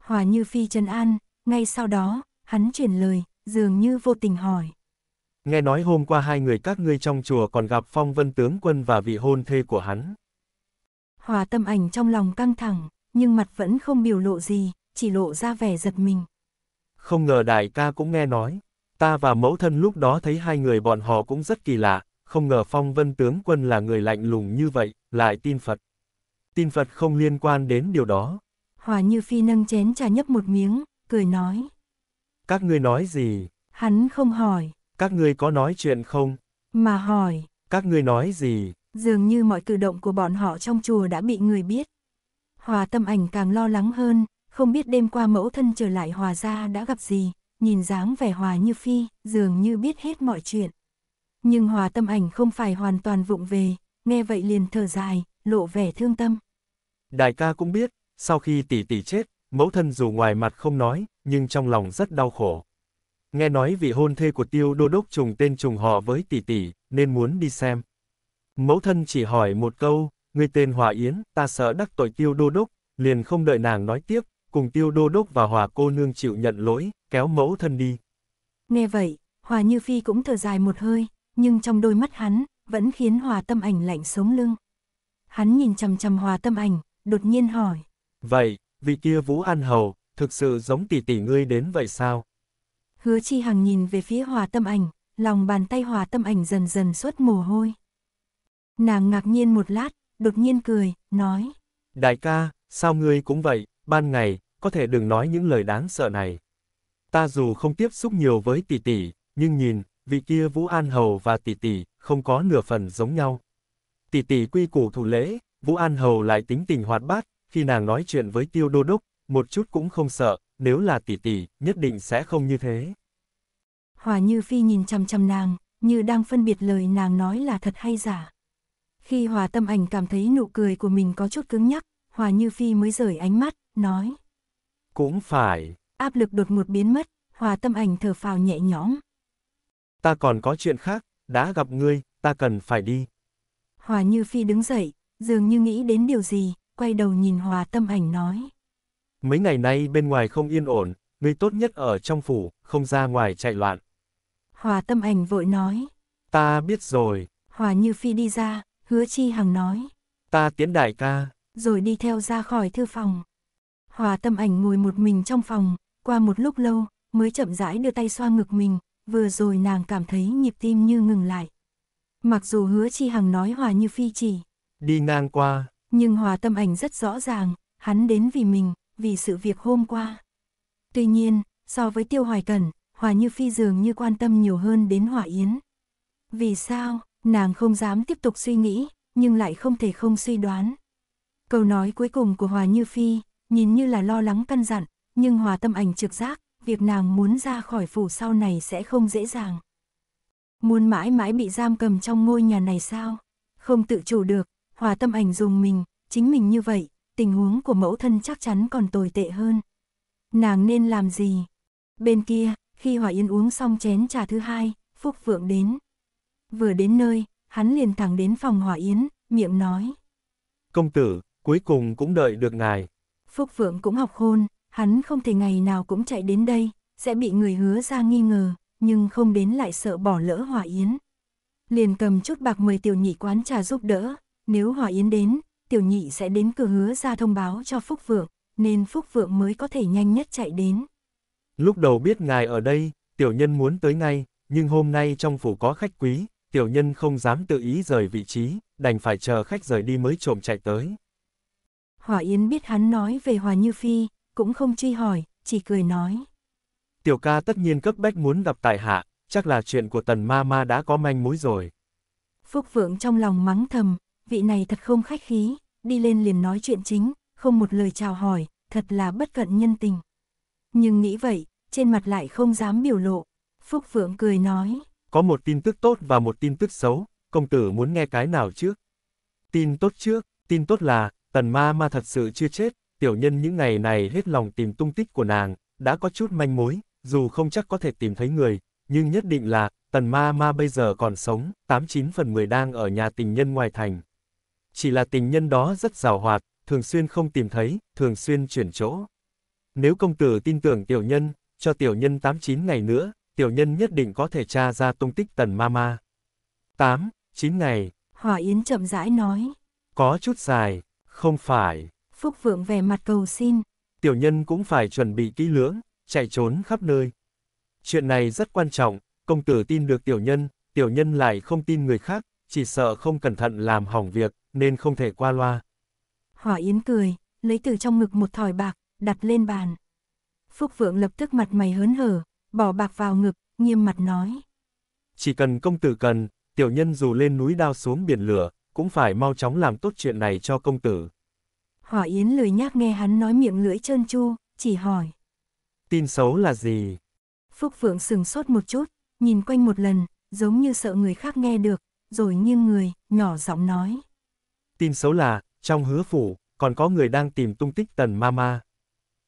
Hòa Như Phi chân An, ngay sau đó, hắn truyền lời, dường như vô tình hỏi. Nghe nói hôm qua hai người các ngươi trong chùa còn gặp phong vân tướng quân và vị hôn thê của hắn. Hòa tâm ảnh trong lòng căng thẳng, nhưng mặt vẫn không biểu lộ gì, chỉ lộ ra vẻ giật mình. Không ngờ đại ca cũng nghe nói, ta và mẫu thân lúc đó thấy hai người bọn họ cũng rất kỳ lạ, không ngờ phong vân tướng quân là người lạnh lùng như vậy, lại tin Phật. Tin Phật không liên quan đến điều đó. Hòa Như Phi nâng chén trà nhấp một miếng, cười nói. Các ngươi nói gì? Hắn không hỏi. Các ngươi có nói chuyện không? Mà hỏi. Các ngươi nói gì? Dường như mọi cử động của bọn họ trong chùa đã bị người biết. Hòa tâm ảnh càng lo lắng hơn, không biết đêm qua mẫu thân trở lại hòa ra đã gặp gì, nhìn dáng vẻ hòa như phi, dường như biết hết mọi chuyện. Nhưng hòa tâm ảnh không phải hoàn toàn vụng về, nghe vậy liền thở dài, lộ vẻ thương tâm. Đại ca cũng biết, sau khi tỷ tỷ chết, mẫu thân dù ngoài mặt không nói, nhưng trong lòng rất đau khổ. Nghe nói vị hôn thê của tiêu đô đốc trùng tên trùng họ với tỷ tỷ, nên muốn đi xem. Mẫu thân chỉ hỏi một câu, người tên Hòa Yến, ta sợ đắc tội tiêu đô đốc, liền không đợi nàng nói tiếp, cùng tiêu đô đốc và hòa cô nương chịu nhận lỗi, kéo mẫu thân đi. Nghe vậy, Hòa Như Phi cũng thở dài một hơi, nhưng trong đôi mắt hắn, vẫn khiến Hòa tâm ảnh lạnh sống lưng. Hắn nhìn chằm chằm Hòa tâm ảnh, đột nhiên hỏi. Vậy, vị kia Vũ An Hầu, thực sự giống tỷ tỷ ngươi đến vậy sao? Hứa Chi Hằng nhìn về phía hòa tâm ảnh, lòng bàn tay hòa tâm ảnh dần dần xuất mồ hôi. Nàng ngạc nhiên một lát, đột nhiên cười, nói. Đại ca, sao ngươi cũng vậy, ban ngày, có thể đừng nói những lời đáng sợ này. Ta dù không tiếp xúc nhiều với tỷ tỷ, nhưng nhìn, vị kia Vũ An Hầu và tỷ tỷ, không có nửa phần giống nhau. Tỷ tỷ quy củ thủ lễ, Vũ An Hầu lại tính tình hoạt bát, khi nàng nói chuyện với tiêu đô đốc, một chút cũng không sợ, nếu là tỷ tỷ, nhất định sẽ không như thế. Hòa Như Phi nhìn chăm chăm nàng, như đang phân biệt lời nàng nói là thật hay giả. Khi Hòa Tâm Ảnh cảm thấy nụ cười của mình có chút cứng nhắc, Hòa Như Phi mới rời ánh mắt, nói. Cũng phải. Áp lực đột ngột biến mất, Hòa Tâm Ảnh thở phào nhẹ nhõm. Ta còn có chuyện khác, đã gặp ngươi, ta cần phải đi. Hòa Như Phi đứng dậy, dường như nghĩ đến điều gì, quay đầu nhìn hòa tâm ảnh nói. Mấy ngày nay bên ngoài không yên ổn, ngươi tốt nhất ở trong phủ, không ra ngoài chạy loạn. Hòa tâm ảnh vội nói. Ta biết rồi. Hòa như phi đi ra, hứa chi hằng nói. Ta tiến đại ca. Rồi đi theo ra khỏi thư phòng. Hòa tâm ảnh ngồi một mình trong phòng, qua một lúc lâu, mới chậm rãi đưa tay xoa ngực mình, vừa rồi nàng cảm thấy nhịp tim như ngừng lại. Mặc dù hứa chi hằng nói hòa như phi chỉ. Đi ngang qua, nhưng hòa tâm ảnh rất rõ ràng, hắn đến vì mình, vì sự việc hôm qua. Tuy nhiên, so với tiêu hoài cẩn, hòa như phi dường như quan tâm nhiều hơn đến hòa yến. Vì sao, nàng không dám tiếp tục suy nghĩ, nhưng lại không thể không suy đoán. Câu nói cuối cùng của hòa như phi, nhìn như là lo lắng căn dặn, nhưng hòa tâm ảnh trực giác, việc nàng muốn ra khỏi phủ sau này sẽ không dễ dàng. Muốn mãi mãi bị giam cầm trong ngôi nhà này sao? Không tự chủ được, hòa tâm ảnh dùng mình, chính mình như vậy, tình huống của mẫu thân chắc chắn còn tồi tệ hơn. Nàng nên làm gì? Bên kia, khi Hòa Yên uống xong chén trà thứ hai, Phúc Vượng đến. Vừa đến nơi, hắn liền thẳng đến phòng Hòa Yến, miệng nói. Công tử, cuối cùng cũng đợi được ngài. Phúc Vượng cũng học khôn, hắn không thể ngày nào cũng chạy đến đây, sẽ bị người hứa ra nghi ngờ, nhưng không đến lại sợ bỏ lỡ Hòa Yến. Liền cầm chút bạc mời tiểu nhị quán trà giúp đỡ, nếu Hòa Yến đến, tiểu nhị sẽ đến cửa hứa ra thông báo cho Phúc Vượng, nên Phúc Vượng mới có thể nhanh nhất chạy đến. Lúc đầu biết ngài ở đây, tiểu nhân muốn tới ngay, nhưng hôm nay trong phủ có khách quý, tiểu nhân không dám tự ý rời vị trí, đành phải chờ khách rời đi mới trộm chạy tới. Hòa Yến biết hắn nói về Hòa Như Phi, cũng không truy hỏi, chỉ cười nói. Tiểu ca tất nhiên cấp bách muốn gặp tại hạ, chắc là chuyện của tần ma ma đã có manh mối rồi. Phúc Vượng trong lòng mắng thầm, vị này thật không khách khí, đi lên liền nói chuyện chính, không một lời chào hỏi, thật là bất cận nhân tình. Nhưng nghĩ vậy, trên mặt lại không dám biểu lộ. Phúc Phượng cười nói. Có một tin tức tốt và một tin tức xấu, công tử muốn nghe cái nào trước? Tin tốt trước, tin tốt là, tần ma ma thật sự chưa chết, tiểu nhân những ngày này hết lòng tìm tung tích của nàng, đã có chút manh mối, dù không chắc có thể tìm thấy người, nhưng nhất định là, tần ma ma bây giờ còn sống, 89 phần 10 đang ở nhà tình nhân ngoài thành chỉ là tình nhân đó rất rào hoạt, thường xuyên không tìm thấy, thường xuyên chuyển chỗ. Nếu công tử tin tưởng tiểu nhân, cho tiểu nhân 89 ngày nữa, tiểu nhân nhất định có thể tra ra tung tích tần mama. 8, 9 ngày. Hòa Yến chậm rãi nói. Có chút dài, không phải. Phúc Vượng vẻ mặt cầu xin. Tiểu nhân cũng phải chuẩn bị kỹ lưỡng, chạy trốn khắp nơi. Chuyện này rất quan trọng, công tử tin được tiểu nhân, tiểu nhân lại không tin người khác, chỉ sợ không cẩn thận làm hỏng việc, nên không thể qua loa. Hỏa Yến cười, lấy từ trong ngực một thỏi bạc, đặt lên bàn. Phúc Vượng lập tức mặt mày hớn hở, bỏ bạc vào ngực, nghiêm mặt nói. Chỉ cần công tử cần, tiểu nhân dù lên núi đao xuống biển lửa, cũng phải mau chóng làm tốt chuyện này cho công tử. Hỏa Yến lười nhác nghe hắn nói miệng lưỡi trơn chu, chỉ hỏi. Tin xấu là gì? Phúc Vượng sừng sốt một chút, nhìn quanh một lần, giống như sợ người khác nghe được, rồi nghiêng người, nhỏ giọng nói tin xấu là, trong hứa phủ, còn có người đang tìm tung tích tần ma ma.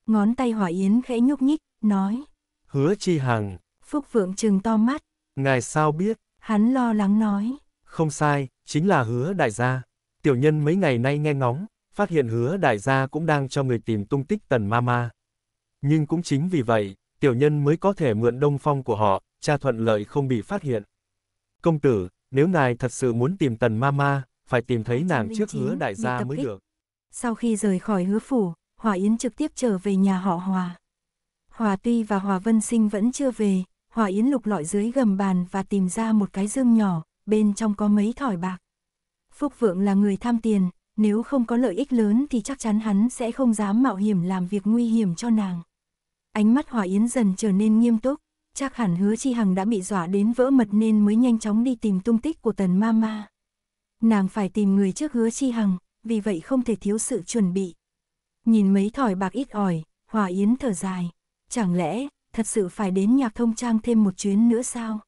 Ngón tay hỏa yến khẽ nhúc nhích, nói. Hứa chi hằng. Phúc vượng trừng to mắt. Ngài sao biết? Hắn lo lắng nói. Không sai, chính là hứa đại gia. Tiểu nhân mấy ngày nay nghe ngóng, phát hiện hứa đại gia cũng đang cho người tìm tung tích tần ma ma. Nhưng cũng chính vì vậy, tiểu nhân mới có thể mượn đông phong của họ, cha thuận lợi không bị phát hiện. Công tử, nếu ngài thật sự muốn tìm tần ma ma, phải tìm thấy nàng trước hứa đại gia mới được. Sau khi rời khỏi hứa phủ, Hòa Yến trực tiếp trở về nhà họ Hòa. Hòa Tuy và Hòa Vân Sinh vẫn chưa về, Hòa Yến lục lọi dưới gầm bàn và tìm ra một cái dương nhỏ, bên trong có mấy thỏi bạc. Phúc Vượng là người tham tiền, nếu không có lợi ích lớn thì chắc chắn hắn sẽ không dám mạo hiểm làm việc nguy hiểm cho nàng. Ánh mắt Hòa Yến dần trở nên nghiêm túc, chắc hẳn hứa chi hằng đã bị dọa đến vỡ mật nên mới nhanh chóng đi tìm tung tích của tần ma ma nàng phải tìm người trước hứa chi hằng, vì vậy không thể thiếu sự chuẩn bị. Nhìn mấy thỏi bạc ít ỏi, Hòa Yến thở dài, chẳng lẽ thật sự phải đến nhạc thông trang thêm một chuyến nữa sao?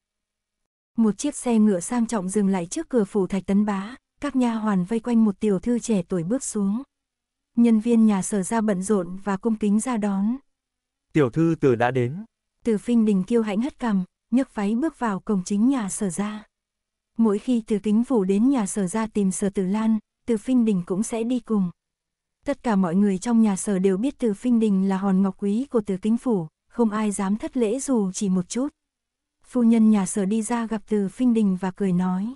Một chiếc xe ngựa sang trọng dừng lại trước cửa phủ thạch tấn bá, các nha hoàn vây quanh một tiểu thư trẻ tuổi bước xuống. Nhân viên nhà sở ra bận rộn và cung kính ra đón. Tiểu thư từ đã đến. Từ phinh đình kiêu hãnh hất cằm, nhấc váy bước vào cổng chính nhà sở ra. Mỗi khi từ kính phủ đến nhà sở ra tìm sở tử Lan, từ Phinh Đình cũng sẽ đi cùng. Tất cả mọi người trong nhà sở đều biết từ Phinh Đình là hòn ngọc quý của từ kính phủ, không ai dám thất lễ dù chỉ một chút. Phu nhân nhà sở đi ra gặp từ Phinh Đình và cười nói.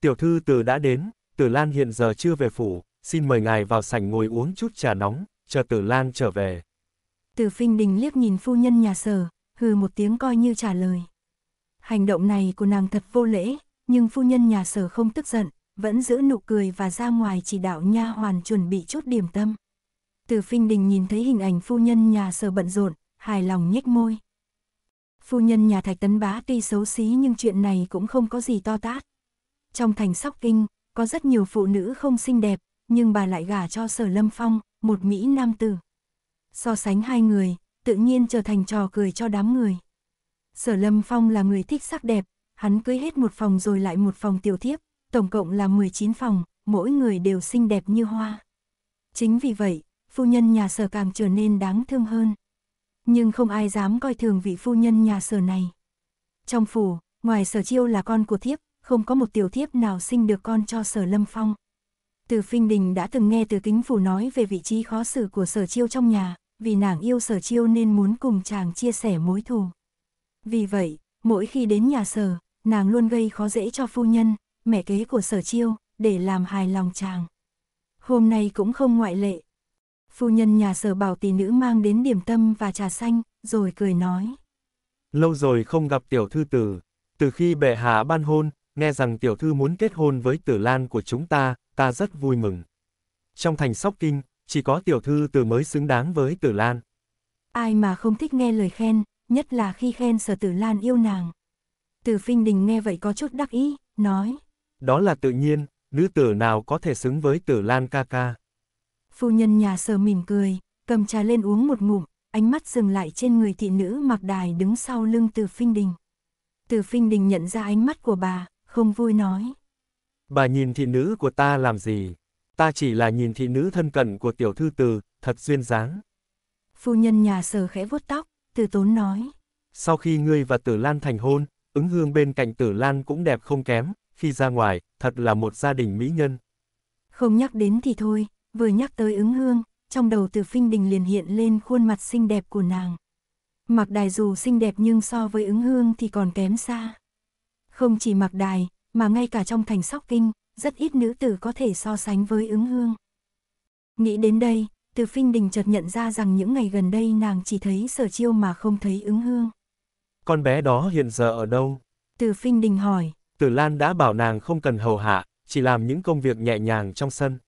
Tiểu thư từ đã đến, tử Lan hiện giờ chưa về phủ, xin mời ngài vào sảnh ngồi uống chút trà nóng, chờ tử Lan trở về. Từ Phinh Đình liếc nhìn phu nhân nhà sở, hừ một tiếng coi như trả lời. Hành động này của nàng thật vô lễ, nhưng phu nhân nhà sở không tức giận, vẫn giữ nụ cười và ra ngoài chỉ đạo nha hoàn chuẩn bị chút điểm tâm. Từ phinh đình nhìn thấy hình ảnh phu nhân nhà sở bận rộn, hài lòng nhếch môi. Phu nhân nhà thạch tấn bá tuy xấu xí nhưng chuyện này cũng không có gì to tát. Trong thành sóc kinh, có rất nhiều phụ nữ không xinh đẹp, nhưng bà lại gả cho sở lâm phong, một Mỹ nam tử. So sánh hai người, tự nhiên trở thành trò cười cho đám người. Sở lâm phong là người thích sắc đẹp, hắn cưới hết một phòng rồi lại một phòng tiểu thiếp, tổng cộng là 19 phòng, mỗi người đều xinh đẹp như hoa. Chính vì vậy, phu nhân nhà sở càng trở nên đáng thương hơn. Nhưng không ai dám coi thường vị phu nhân nhà sở này. Trong phủ, ngoài sở chiêu là con của thiếp, không có một tiểu thiếp nào sinh được con cho sở lâm phong. Từ Phinh Đình đã từng nghe từ kính phủ nói về vị trí khó xử của sở chiêu trong nhà, vì nàng yêu sở chiêu nên muốn cùng chàng chia sẻ mối thù. Vì vậy, mỗi khi đến nhà sở, nàng luôn gây khó dễ cho phu nhân, mẹ kế của sở chiêu, để làm hài lòng chàng. Hôm nay cũng không ngoại lệ. Phu nhân nhà sở bảo tỷ nữ mang đến điểm tâm và trà xanh, rồi cười nói. Lâu rồi không gặp tiểu thư tử. Từ khi bệ hạ ban hôn, nghe rằng tiểu thư muốn kết hôn với tử lan của chúng ta, ta rất vui mừng. Trong thành sóc kinh, chỉ có tiểu thư tử mới xứng đáng với tử lan. Ai mà không thích nghe lời khen, nhất là khi khen sở tử lan yêu nàng. Từ Phinh Đình nghe vậy có chút đắc ý, nói. Đó là tự nhiên, nữ tử nào có thể xứng với tử Lan ca ca. Phu nhân nhà sờ mỉm cười, cầm trà lên uống một ngụm, ánh mắt dừng lại trên người thị nữ mặc đài đứng sau lưng Từ Phinh Đình. Từ Phinh Đình nhận ra ánh mắt của bà, không vui nói. Bà nhìn thị nữ của ta làm gì? Ta chỉ là nhìn thị nữ thân cận của tiểu thư từ, thật duyên dáng. Phu nhân nhà sờ khẽ vuốt tóc, từ tốn nói. Sau khi ngươi và tử Lan thành hôn, ứng hương bên cạnh tử lan cũng đẹp không kém, khi ra ngoài, thật là một gia đình mỹ nhân. Không nhắc đến thì thôi, vừa nhắc tới ứng hương, trong đầu từ phinh đình liền hiện lên khuôn mặt xinh đẹp của nàng. Mặc đài dù xinh đẹp nhưng so với ứng hương thì còn kém xa. Không chỉ mặc đài, mà ngay cả trong thành sóc kinh, rất ít nữ tử có thể so sánh với ứng hương. Nghĩ đến đây, từ phinh đình chợt nhận ra rằng những ngày gần đây nàng chỉ thấy sở chiêu mà không thấy ứng hương. Con bé đó hiện giờ ở đâu? Từ Phinh Đình hỏi. Từ Lan đã bảo nàng không cần hầu hạ, chỉ làm những công việc nhẹ nhàng trong sân.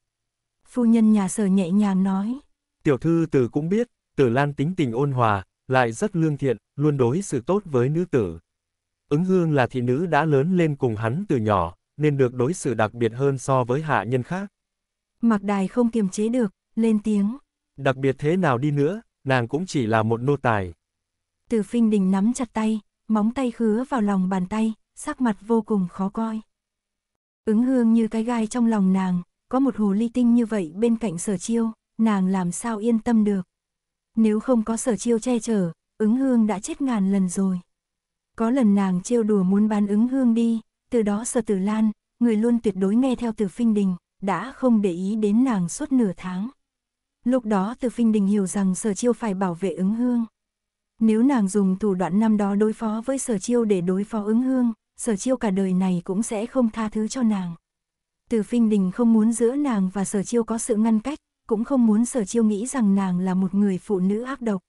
Phu nhân nhà sở nhẹ nhàng nói. Tiểu thư từ cũng biết, Từ Lan tính tình ôn hòa, lại rất lương thiện, luôn đối xử tốt với nữ tử. Ứng Hương là thị nữ đã lớn lên cùng hắn từ nhỏ, nên được đối xử đặc biệt hơn so với hạ nhân khác. Mặc đài không kiềm chế được, lên tiếng. Đặc biệt thế nào đi nữa, nàng cũng chỉ là một nô tài. Từ Phinh Đình nắm chặt tay, móng tay khứa vào lòng bàn tay, sắc mặt vô cùng khó coi. Ứng hương như cái gai trong lòng nàng, có một hồ ly tinh như vậy bên cạnh sở chiêu, nàng làm sao yên tâm được. Nếu không có sở chiêu che chở, ứng hương đã chết ngàn lần rồi. Có lần nàng trêu đùa muốn bán ứng hương đi, từ đó sở tử lan, người luôn tuyệt đối nghe theo từ phinh đình, đã không để ý đến nàng suốt nửa tháng. Lúc đó từ phinh đình hiểu rằng sở chiêu phải bảo vệ ứng hương. Nếu nàng dùng thủ đoạn năm đó đối phó với sở chiêu để đối phó ứng hương, sở chiêu cả đời này cũng sẽ không tha thứ cho nàng. Từ phinh đình không muốn giữa nàng và sở chiêu có sự ngăn cách, cũng không muốn sở chiêu nghĩ rằng nàng là một người phụ nữ ác độc.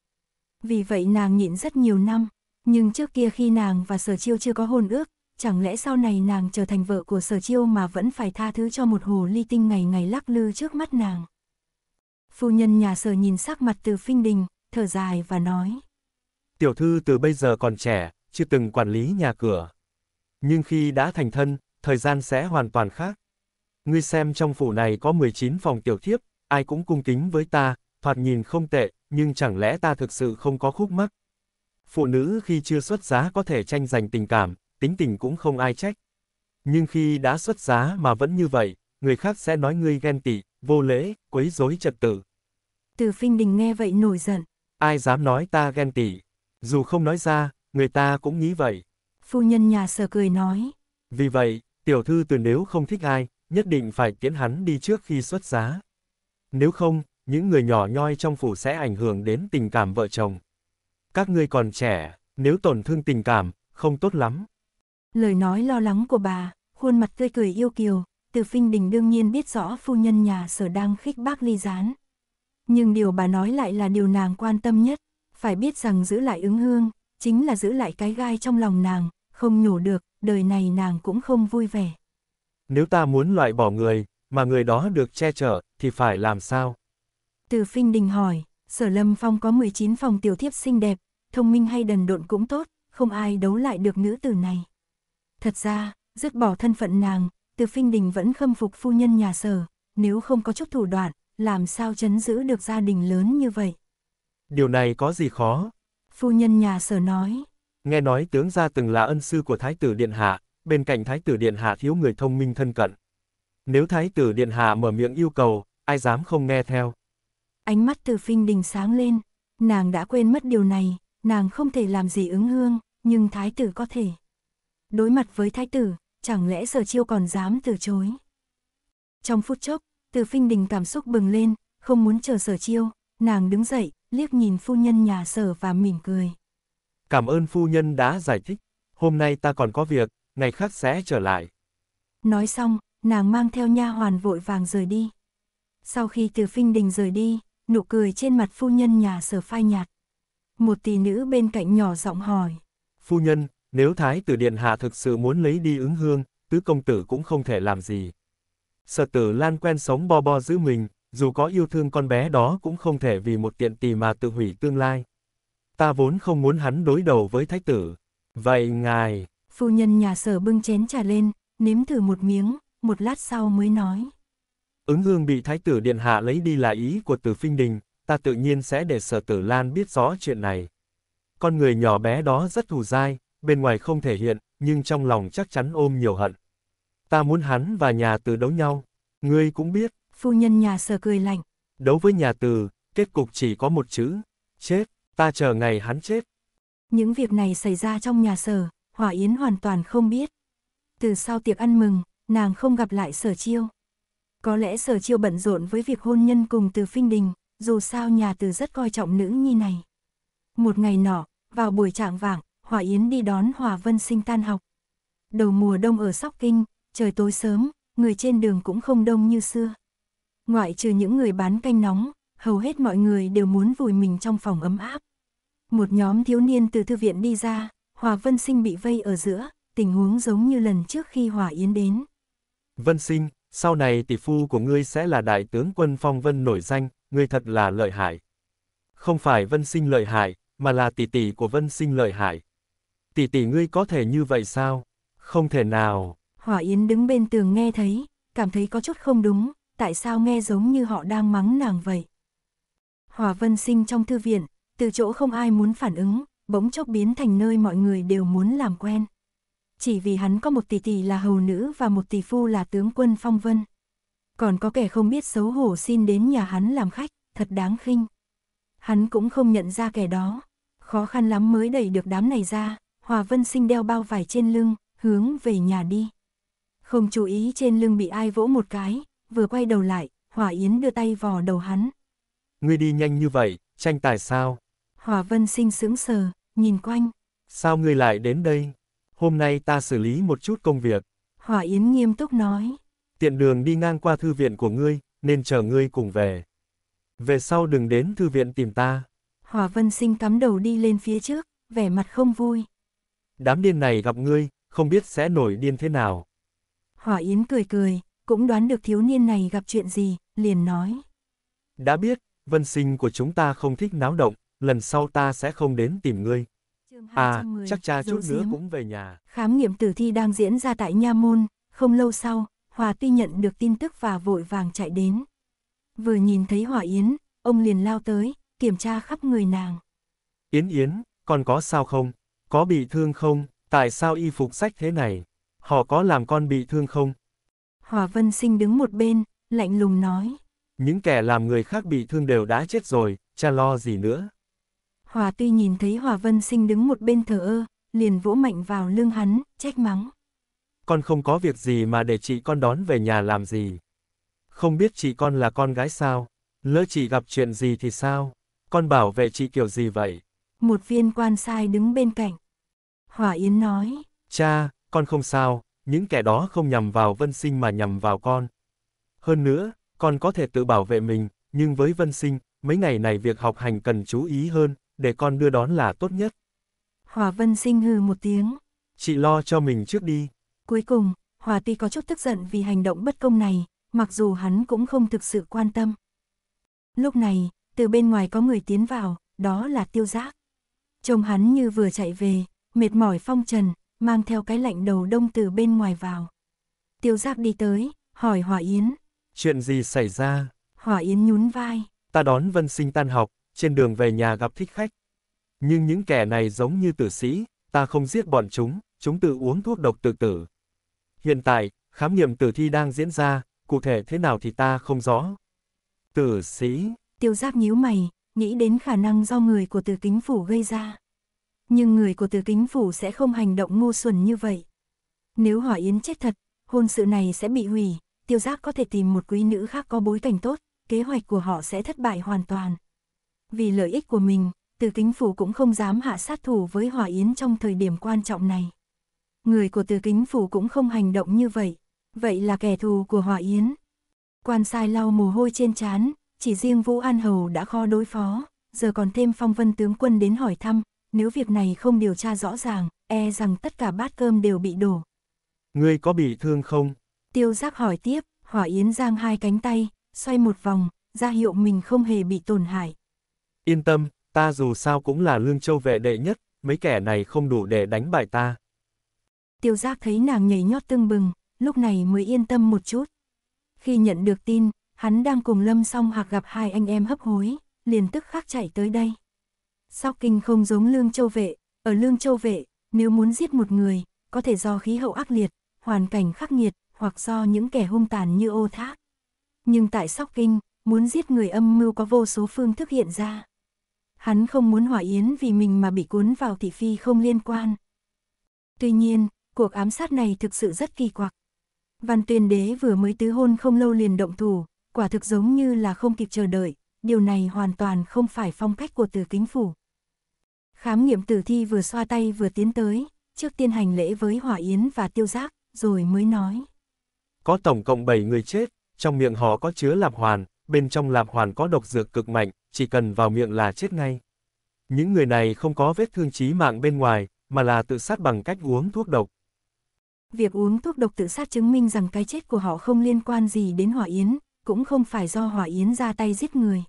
Vì vậy nàng nhịn rất nhiều năm, nhưng trước kia khi nàng và sở chiêu chưa có hôn ước, chẳng lẽ sau này nàng trở thành vợ của sở chiêu mà vẫn phải tha thứ cho một hồ ly tinh ngày ngày lắc lư trước mắt nàng. Phu nhân nhà sở nhìn sắc mặt từ phinh đình, thở dài và nói tiểu thư từ bây giờ còn trẻ, chưa từng quản lý nhà cửa. Nhưng khi đã thành thân, thời gian sẽ hoàn toàn khác. Ngươi xem trong phủ này có 19 phòng tiểu thiếp, ai cũng cung kính với ta, thoạt nhìn không tệ, nhưng chẳng lẽ ta thực sự không có khúc mắc? Phụ nữ khi chưa xuất giá có thể tranh giành tình cảm, tính tình cũng không ai trách. Nhưng khi đã xuất giá mà vẫn như vậy, người khác sẽ nói ngươi ghen tị, vô lễ, quấy rối trật tự. Từ Phinh Đình nghe vậy nổi giận. Ai dám nói ta ghen tị? Dù không nói ra, người ta cũng nghĩ vậy. Phu nhân nhà sở cười nói. Vì vậy, tiểu thư từ nếu không thích ai, nhất định phải tiến hắn đi trước khi xuất giá. Nếu không, những người nhỏ nhoi trong phủ sẽ ảnh hưởng đến tình cảm vợ chồng. Các ngươi còn trẻ, nếu tổn thương tình cảm, không tốt lắm. Lời nói lo lắng của bà, khuôn mặt tươi cười yêu kiều, từ phinh đình đương nhiên biết rõ phu nhân nhà sở đang khích bác ly gián. Nhưng điều bà nói lại là điều nàng quan tâm nhất phải biết rằng giữ lại ứng hương, chính là giữ lại cái gai trong lòng nàng, không nhổ được, đời này nàng cũng không vui vẻ. Nếu ta muốn loại bỏ người, mà người đó được che chở, thì phải làm sao? Từ Phinh Đình hỏi, Sở Lâm Phong có 19 phòng tiểu thiếp xinh đẹp, thông minh hay đần độn cũng tốt, không ai đấu lại được nữ tử này. Thật ra, dứt bỏ thân phận nàng, Từ Phinh Đình vẫn khâm phục phu nhân nhà Sở, nếu không có chút thủ đoạn, làm sao chấn giữ được gia đình lớn như vậy? Điều này có gì khó? Phu nhân nhà sở nói. Nghe nói tướng gia từng là ân sư của Thái tử Điện Hạ, bên cạnh Thái tử Điện Hạ thiếu người thông minh thân cận. Nếu Thái tử Điện Hạ mở miệng yêu cầu, ai dám không nghe theo. Ánh mắt từ phinh đình sáng lên, nàng đã quên mất điều này, nàng không thể làm gì ứng hương, nhưng Thái tử có thể. Đối mặt với Thái tử, chẳng lẽ sở chiêu còn dám từ chối. Trong phút chốc, từ phinh đình cảm xúc bừng lên, không muốn chờ sở chiêu, nàng đứng dậy, liếc nhìn phu nhân nhà sở và mỉm cười. Cảm ơn phu nhân đã giải thích, hôm nay ta còn có việc, ngày khác sẽ trở lại. Nói xong, nàng mang theo nha hoàn vội vàng rời đi. Sau khi từ phinh đình rời đi, nụ cười trên mặt phu nhân nhà sở phai nhạt. Một tỷ nữ bên cạnh nhỏ giọng hỏi. Phu nhân, nếu thái tử điện hạ thực sự muốn lấy đi ứng hương, tứ công tử cũng không thể làm gì. Sở tử lan quen sống bo bo giữ mình, dù có yêu thương con bé đó cũng không thể vì một tiện tì mà tự hủy tương lai. Ta vốn không muốn hắn đối đầu với thái tử. Vậy ngài... Phu nhân nhà sở bưng chén trà lên, nếm thử một miếng, một lát sau mới nói. Ứng hương bị thái tử điện hạ lấy đi là ý của tử phinh đình, ta tự nhiên sẽ để sở tử lan biết rõ chuyện này. Con người nhỏ bé đó rất thù dai, bên ngoài không thể hiện, nhưng trong lòng chắc chắn ôm nhiều hận. Ta muốn hắn và nhà từ đấu nhau. Ngươi cũng biết, Phu nhân nhà sở cười lạnh. đối với nhà từ, kết cục chỉ có một chữ. Chết, ta chờ ngày hắn chết. Những việc này xảy ra trong nhà sở, Hỏa Yến hoàn toàn không biết. Từ sau tiệc ăn mừng, nàng không gặp lại sở chiêu. Có lẽ sở chiêu bận rộn với việc hôn nhân cùng từ phinh đình, dù sao nhà từ rất coi trọng nữ nhi này. Một ngày nọ, vào buổi trạng vạng, Hỏa Yến đi đón Hòa Vân sinh tan học. Đầu mùa đông ở Sóc Kinh, trời tối sớm, người trên đường cũng không đông như xưa. Ngoại trừ những người bán canh nóng, hầu hết mọi người đều muốn vùi mình trong phòng ấm áp. Một nhóm thiếu niên từ thư viện đi ra, Hòa Vân Sinh bị vây ở giữa, tình huống giống như lần trước khi Hòa Yến đến. Vân Sinh, sau này tỷ phu của ngươi sẽ là đại tướng quân phong vân nổi danh, ngươi thật là lợi hại. Không phải Vân Sinh lợi hại, mà là tỷ tỷ của Vân Sinh lợi hại. Tỷ tỷ ngươi có thể như vậy sao? Không thể nào. Hỏa Yến đứng bên tường nghe thấy, cảm thấy có chút không đúng, tại sao nghe giống như họ đang mắng nàng vậy? Hòa Vân Sinh trong thư viện, từ chỗ không ai muốn phản ứng, bỗng chốc biến thành nơi mọi người đều muốn làm quen. Chỉ vì hắn có một tỷ tỷ là hầu nữ và một tỷ phu là tướng quân Phong Vân. Còn có kẻ không biết xấu hổ xin đến nhà hắn làm khách, thật đáng khinh. Hắn cũng không nhận ra kẻ đó. Khó khăn lắm mới đẩy được đám này ra, Hòa Vân Sinh đeo bao vải trên lưng, hướng về nhà đi. Không chú ý trên lưng bị ai vỗ một cái, vừa quay đầu lại, Hỏa Yến đưa tay vò đầu hắn. Ngươi đi nhanh như vậy, tranh tài sao? Hỏa Vân Sinh sững sờ, nhìn quanh. Sao ngươi lại đến đây? Hôm nay ta xử lý một chút công việc. Hỏa Yến nghiêm túc nói. Tiện đường đi ngang qua thư viện của ngươi, nên chờ ngươi cùng về. Về sau đừng đến thư viện tìm ta. Hỏa Vân Sinh cắm đầu đi lên phía trước, vẻ mặt không vui. Đám điên này gặp ngươi, không biết sẽ nổi điên thế nào. Hỏa Yến cười cười, cũng đoán được thiếu niên này gặp chuyện gì, liền nói. Đã biết, vân sinh của chúng ta không thích náo động, lần sau ta sẽ không đến tìm ngươi. À, chắc cha chút nữa cũng về nhà. Khám nghiệm tử thi đang diễn ra tại Nha Môn, không lâu sau, Hòa tuy nhận được tin tức và vội vàng chạy đến. Vừa nhìn thấy Hòa Yến, ông liền lao tới, kiểm tra khắp người nàng. Yến Yến, con có sao không? Có bị thương không? Tại sao y phục sách thế này? Họ có làm con bị thương không? Hòa Vân Sinh đứng một bên, lạnh lùng nói. Những kẻ làm người khác bị thương đều đã chết rồi, cha lo gì nữa. Hòa tuy nhìn thấy Hòa Vân Sinh đứng một bên thờ ơ, liền vỗ mạnh vào lưng hắn, trách mắng. Con không có việc gì mà để chị con đón về nhà làm gì. Không biết chị con là con gái sao, lỡ chị gặp chuyện gì thì sao, con bảo vệ chị kiểu gì vậy? Một viên quan sai đứng bên cạnh. Hòa Yến nói. Cha, con không sao, những kẻ đó không nhằm vào Vân Sinh mà nhằm vào con. Hơn nữa, con có thể tự bảo vệ mình, nhưng với Vân Sinh, mấy ngày này việc học hành cần chú ý hơn, để con đưa đón là tốt nhất. Hòa Vân Sinh hừ một tiếng. Chị lo cho mình trước đi. Cuối cùng, Hòa Ti có chút tức giận vì hành động bất công này, mặc dù hắn cũng không thực sự quan tâm. Lúc này, từ bên ngoài có người tiến vào, đó là Tiêu Giác. Trông hắn như vừa chạy về, mệt mỏi phong trần, mang theo cái lạnh đầu đông từ bên ngoài vào. Tiêu giác đi tới, hỏi Hỏa Yến. Chuyện gì xảy ra? Hỏa Yến nhún vai. Ta đón Vân Sinh tan học, trên đường về nhà gặp thích khách. Nhưng những kẻ này giống như tử sĩ, ta không giết bọn chúng, chúng tự uống thuốc độc tự tử. Hiện tại, khám nghiệm tử thi đang diễn ra, cụ thể thế nào thì ta không rõ. Tử sĩ. Tiêu giác nhíu mày, nghĩ đến khả năng do người của tử kính phủ gây ra nhưng người của từ kính phủ sẽ không hành động ngu xuẩn như vậy. Nếu hỏa yến chết thật, hôn sự này sẽ bị hủy, tiêu giác có thể tìm một quý nữ khác có bối cảnh tốt, kế hoạch của họ sẽ thất bại hoàn toàn. Vì lợi ích của mình, từ kính phủ cũng không dám hạ sát thủ với hỏa yến trong thời điểm quan trọng này. Người của từ kính phủ cũng không hành động như vậy, vậy là kẻ thù của hỏa yến. Quan sai lau mồ hôi trên trán, chỉ riêng Vũ An Hầu đã khó đối phó, giờ còn thêm phong vân tướng quân đến hỏi thăm, nếu việc này không điều tra rõ ràng, e rằng tất cả bát cơm đều bị đổ. Ngươi có bị thương không? Tiêu giác hỏi tiếp, hỏa yến giang hai cánh tay, xoay một vòng, ra hiệu mình không hề bị tổn hại. Yên tâm, ta dù sao cũng là lương châu vệ đệ nhất, mấy kẻ này không đủ để đánh bại ta. Tiêu giác thấy nàng nhảy nhót tưng bừng, lúc này mới yên tâm một chút. Khi nhận được tin, hắn đang cùng Lâm song hạc gặp hai anh em hấp hối, liền tức khắc chạy tới đây. Sóc Kinh không giống Lương Châu Vệ, ở Lương Châu Vệ, nếu muốn giết một người, có thể do khí hậu ác liệt, hoàn cảnh khắc nghiệt, hoặc do những kẻ hung tàn như ô thác. Nhưng tại Sóc Kinh, muốn giết người âm mưu có vô số phương thức hiện ra. Hắn không muốn hỏa yến vì mình mà bị cuốn vào thị phi không liên quan. Tuy nhiên, cuộc ám sát này thực sự rất kỳ quặc. Văn tuyên đế vừa mới tứ hôn không lâu liền động thủ, quả thực giống như là không kịp chờ đợi, điều này hoàn toàn không phải phong cách của từ kính phủ. Khám nghiệm tử thi vừa xoa tay vừa tiến tới, trước tiên hành lễ với Hỏa Yến và Tiêu Giác, rồi mới nói. Có tổng cộng 7 người chết, trong miệng họ có chứa lạp hoàn, bên trong lạp hoàn có độc dược cực mạnh, chỉ cần vào miệng là chết ngay. Những người này không có vết thương chí mạng bên ngoài, mà là tự sát bằng cách uống thuốc độc. Việc uống thuốc độc tự sát chứng minh rằng cái chết của họ không liên quan gì đến Hỏa Yến, cũng không phải do Hỏa Yến ra tay giết người.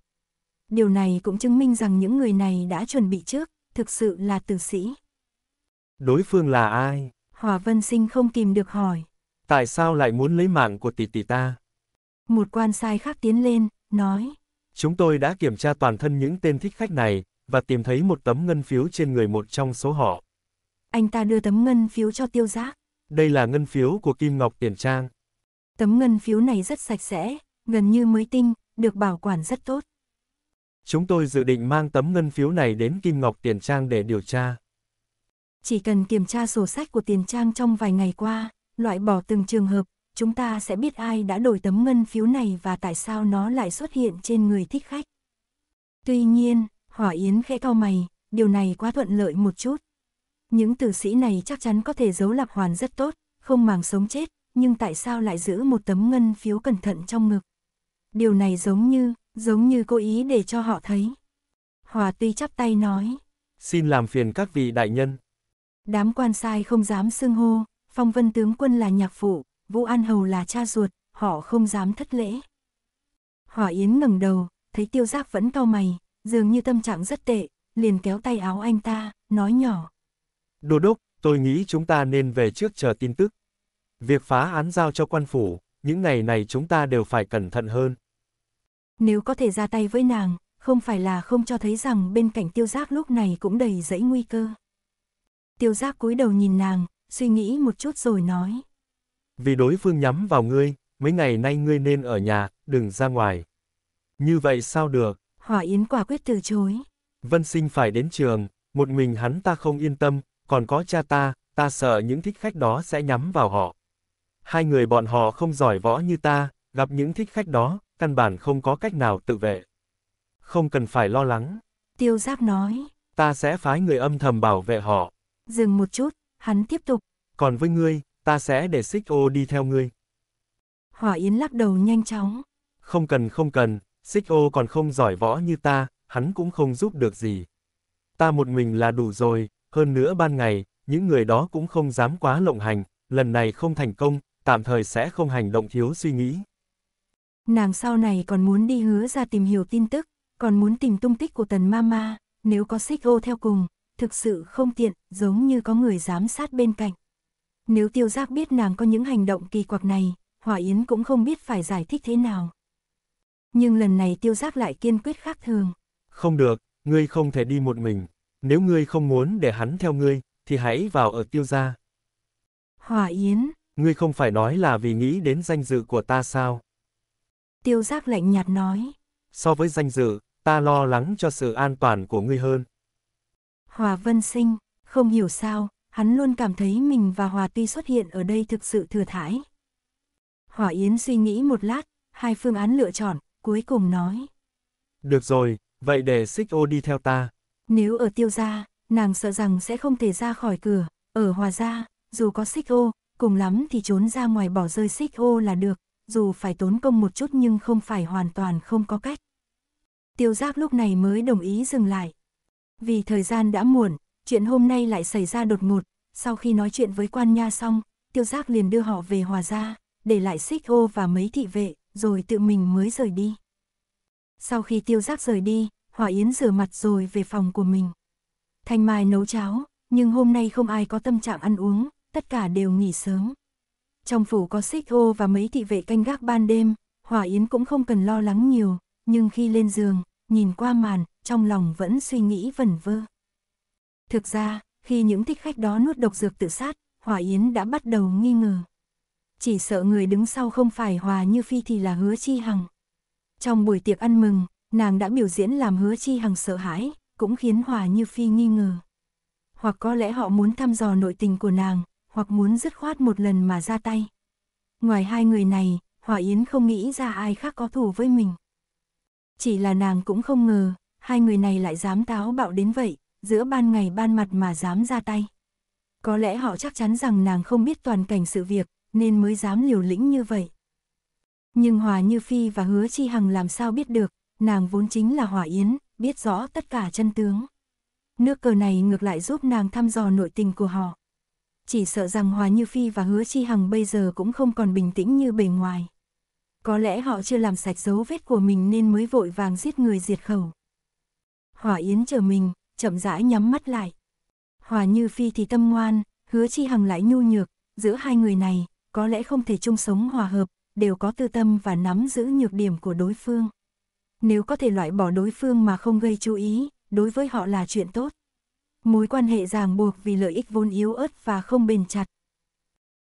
Điều này cũng chứng minh rằng những người này đã chuẩn bị trước, thực sự là tử sĩ. Đối phương là ai? hòa Vân Sinh không kìm được hỏi. Tại sao lại muốn lấy mạng của tỷ tỷ ta? Một quan sai khác tiến lên, nói. Chúng tôi đã kiểm tra toàn thân những tên thích khách này, và tìm thấy một tấm ngân phiếu trên người một trong số họ. Anh ta đưa tấm ngân phiếu cho tiêu giác. Đây là ngân phiếu của Kim Ngọc Tiền Trang. Tấm ngân phiếu này rất sạch sẽ, gần như mới tinh, được bảo quản rất tốt. Chúng tôi dự định mang tấm ngân phiếu này đến Kim Ngọc Tiền Trang để điều tra. Chỉ cần kiểm tra sổ sách của Tiền Trang trong vài ngày qua, loại bỏ từng trường hợp, chúng ta sẽ biết ai đã đổi tấm ngân phiếu này và tại sao nó lại xuất hiện trên người thích khách. Tuy nhiên, Hỏa Yến khẽ cau mày, điều này quá thuận lợi một chút. Những tử sĩ này chắc chắn có thể giấu lạp hoàn rất tốt, không màng sống chết, nhưng tại sao lại giữ một tấm ngân phiếu cẩn thận trong ngực? Điều này giống như, giống như cố ý để cho họ thấy. Hòa tuy chắp tay nói. Xin làm phiền các vị đại nhân. Đám quan sai không dám xưng hô, phong vân tướng quân là nhạc phụ, vũ an hầu là cha ruột, họ không dám thất lễ. Hòa Yến ngẩng đầu, thấy tiêu giác vẫn cau mày, dường như tâm trạng rất tệ, liền kéo tay áo anh ta, nói nhỏ. Đô đốc, tôi nghĩ chúng ta nên về trước chờ tin tức. Việc phá án giao cho quan phủ, những ngày này chúng ta đều phải cẩn thận hơn. Nếu có thể ra tay với nàng, không phải là không cho thấy rằng bên cạnh tiêu giác lúc này cũng đầy rẫy nguy cơ. Tiêu giác cúi đầu nhìn nàng, suy nghĩ một chút rồi nói. Vì đối phương nhắm vào ngươi, mấy ngày nay ngươi nên ở nhà, đừng ra ngoài. Như vậy sao được? Hỏa Yến quả quyết từ chối. Vân sinh phải đến trường, một mình hắn ta không yên tâm, còn có cha ta, ta sợ những thích khách đó sẽ nhắm vào họ. Hai người bọn họ không giỏi võ như ta, Gặp những thích khách đó, căn bản không có cách nào tự vệ. Không cần phải lo lắng. Tiêu Giáp nói. Ta sẽ phái người âm thầm bảo vệ họ. Dừng một chút, hắn tiếp tục. Còn với ngươi, ta sẽ để xích ô đi theo ngươi. Hỏa Yến lắc đầu nhanh chóng. Không cần không cần, xích ô còn không giỏi võ như ta, hắn cũng không giúp được gì. Ta một mình là đủ rồi, hơn nữa ban ngày, những người đó cũng không dám quá lộng hành, lần này không thành công, tạm thời sẽ không hành động thiếu suy nghĩ. Nàng sau này còn muốn đi hứa ra tìm hiểu tin tức, còn muốn tìm tung tích của tần mama, nếu có xích ô theo cùng, thực sự không tiện, giống như có người giám sát bên cạnh. Nếu tiêu giác biết nàng có những hành động kỳ quặc này, hỏa Yến cũng không biết phải giải thích thế nào. Nhưng lần này tiêu giác lại kiên quyết khác thường. Không được, ngươi không thể đi một mình. Nếu ngươi không muốn để hắn theo ngươi, thì hãy vào ở tiêu gia. Hỏa Yến. Ngươi không phải nói là vì nghĩ đến danh dự của ta sao? Tiêu giác lạnh nhạt nói. So với danh dự, ta lo lắng cho sự an toàn của ngươi hơn. Hòa Vân Sinh, không hiểu sao, hắn luôn cảm thấy mình và Hòa Tuy xuất hiện ở đây thực sự thừa thãi. Hòa Yến suy nghĩ một lát, hai phương án lựa chọn, cuối cùng nói. Được rồi, vậy để xích ô đi theo ta. Nếu ở tiêu gia, nàng sợ rằng sẽ không thể ra khỏi cửa, ở hòa gia, dù có xích ô, cùng lắm thì trốn ra ngoài bỏ rơi xích ô là được, dù phải tốn công một chút nhưng không phải hoàn toàn không có cách. Tiêu giác lúc này mới đồng ý dừng lại. Vì thời gian đã muộn, chuyện hôm nay lại xảy ra đột ngột, sau khi nói chuyện với quan nha xong, tiêu giác liền đưa họ về hòa ra, để lại xích ô và mấy thị vệ, rồi tự mình mới rời đi. Sau khi tiêu giác rời đi, Hòa Yến rửa mặt rồi về phòng của mình. Thanh Mai nấu cháo, nhưng hôm nay không ai có tâm trạng ăn uống, tất cả đều nghỉ sớm trong phủ có xích ô và mấy thị vệ canh gác ban đêm, Hỏa Yến cũng không cần lo lắng nhiều, nhưng khi lên giường, nhìn qua màn, trong lòng vẫn suy nghĩ vẩn vơ. Thực ra, khi những thích khách đó nuốt độc dược tự sát, Hỏa Yến đã bắt đầu nghi ngờ. Chỉ sợ người đứng sau không phải Hòa Như Phi thì là Hứa Chi Hằng. Trong buổi tiệc ăn mừng, nàng đã biểu diễn làm Hứa Chi Hằng sợ hãi, cũng khiến Hòa Như Phi nghi ngờ. Hoặc có lẽ họ muốn thăm dò nội tình của nàng, hoặc muốn dứt khoát một lần mà ra tay. Ngoài hai người này, Hòa Yến không nghĩ ra ai khác có thù với mình. Chỉ là nàng cũng không ngờ, hai người này lại dám táo bạo đến vậy, giữa ban ngày ban mặt mà dám ra tay. Có lẽ họ chắc chắn rằng nàng không biết toàn cảnh sự việc, nên mới dám liều lĩnh như vậy. Nhưng Hòa Như Phi và Hứa Chi Hằng làm sao biết được, nàng vốn chính là Hòa Yến, biết rõ tất cả chân tướng. Nước cờ này ngược lại giúp nàng thăm dò nội tình của họ chỉ sợ rằng Hòa Như Phi và Hứa Chi Hằng bây giờ cũng không còn bình tĩnh như bề ngoài. Có lẽ họ chưa làm sạch dấu vết của mình nên mới vội vàng giết người diệt khẩu. Hòa Yến chờ mình, chậm rãi nhắm mắt lại. Hòa Như Phi thì tâm ngoan, Hứa Chi Hằng lại nhu nhược, giữa hai người này, có lẽ không thể chung sống hòa hợp, đều có tư tâm và nắm giữ nhược điểm của đối phương. Nếu có thể loại bỏ đối phương mà không gây chú ý, đối với họ là chuyện tốt mối quan hệ ràng buộc vì lợi ích vốn yếu ớt và không bền chặt.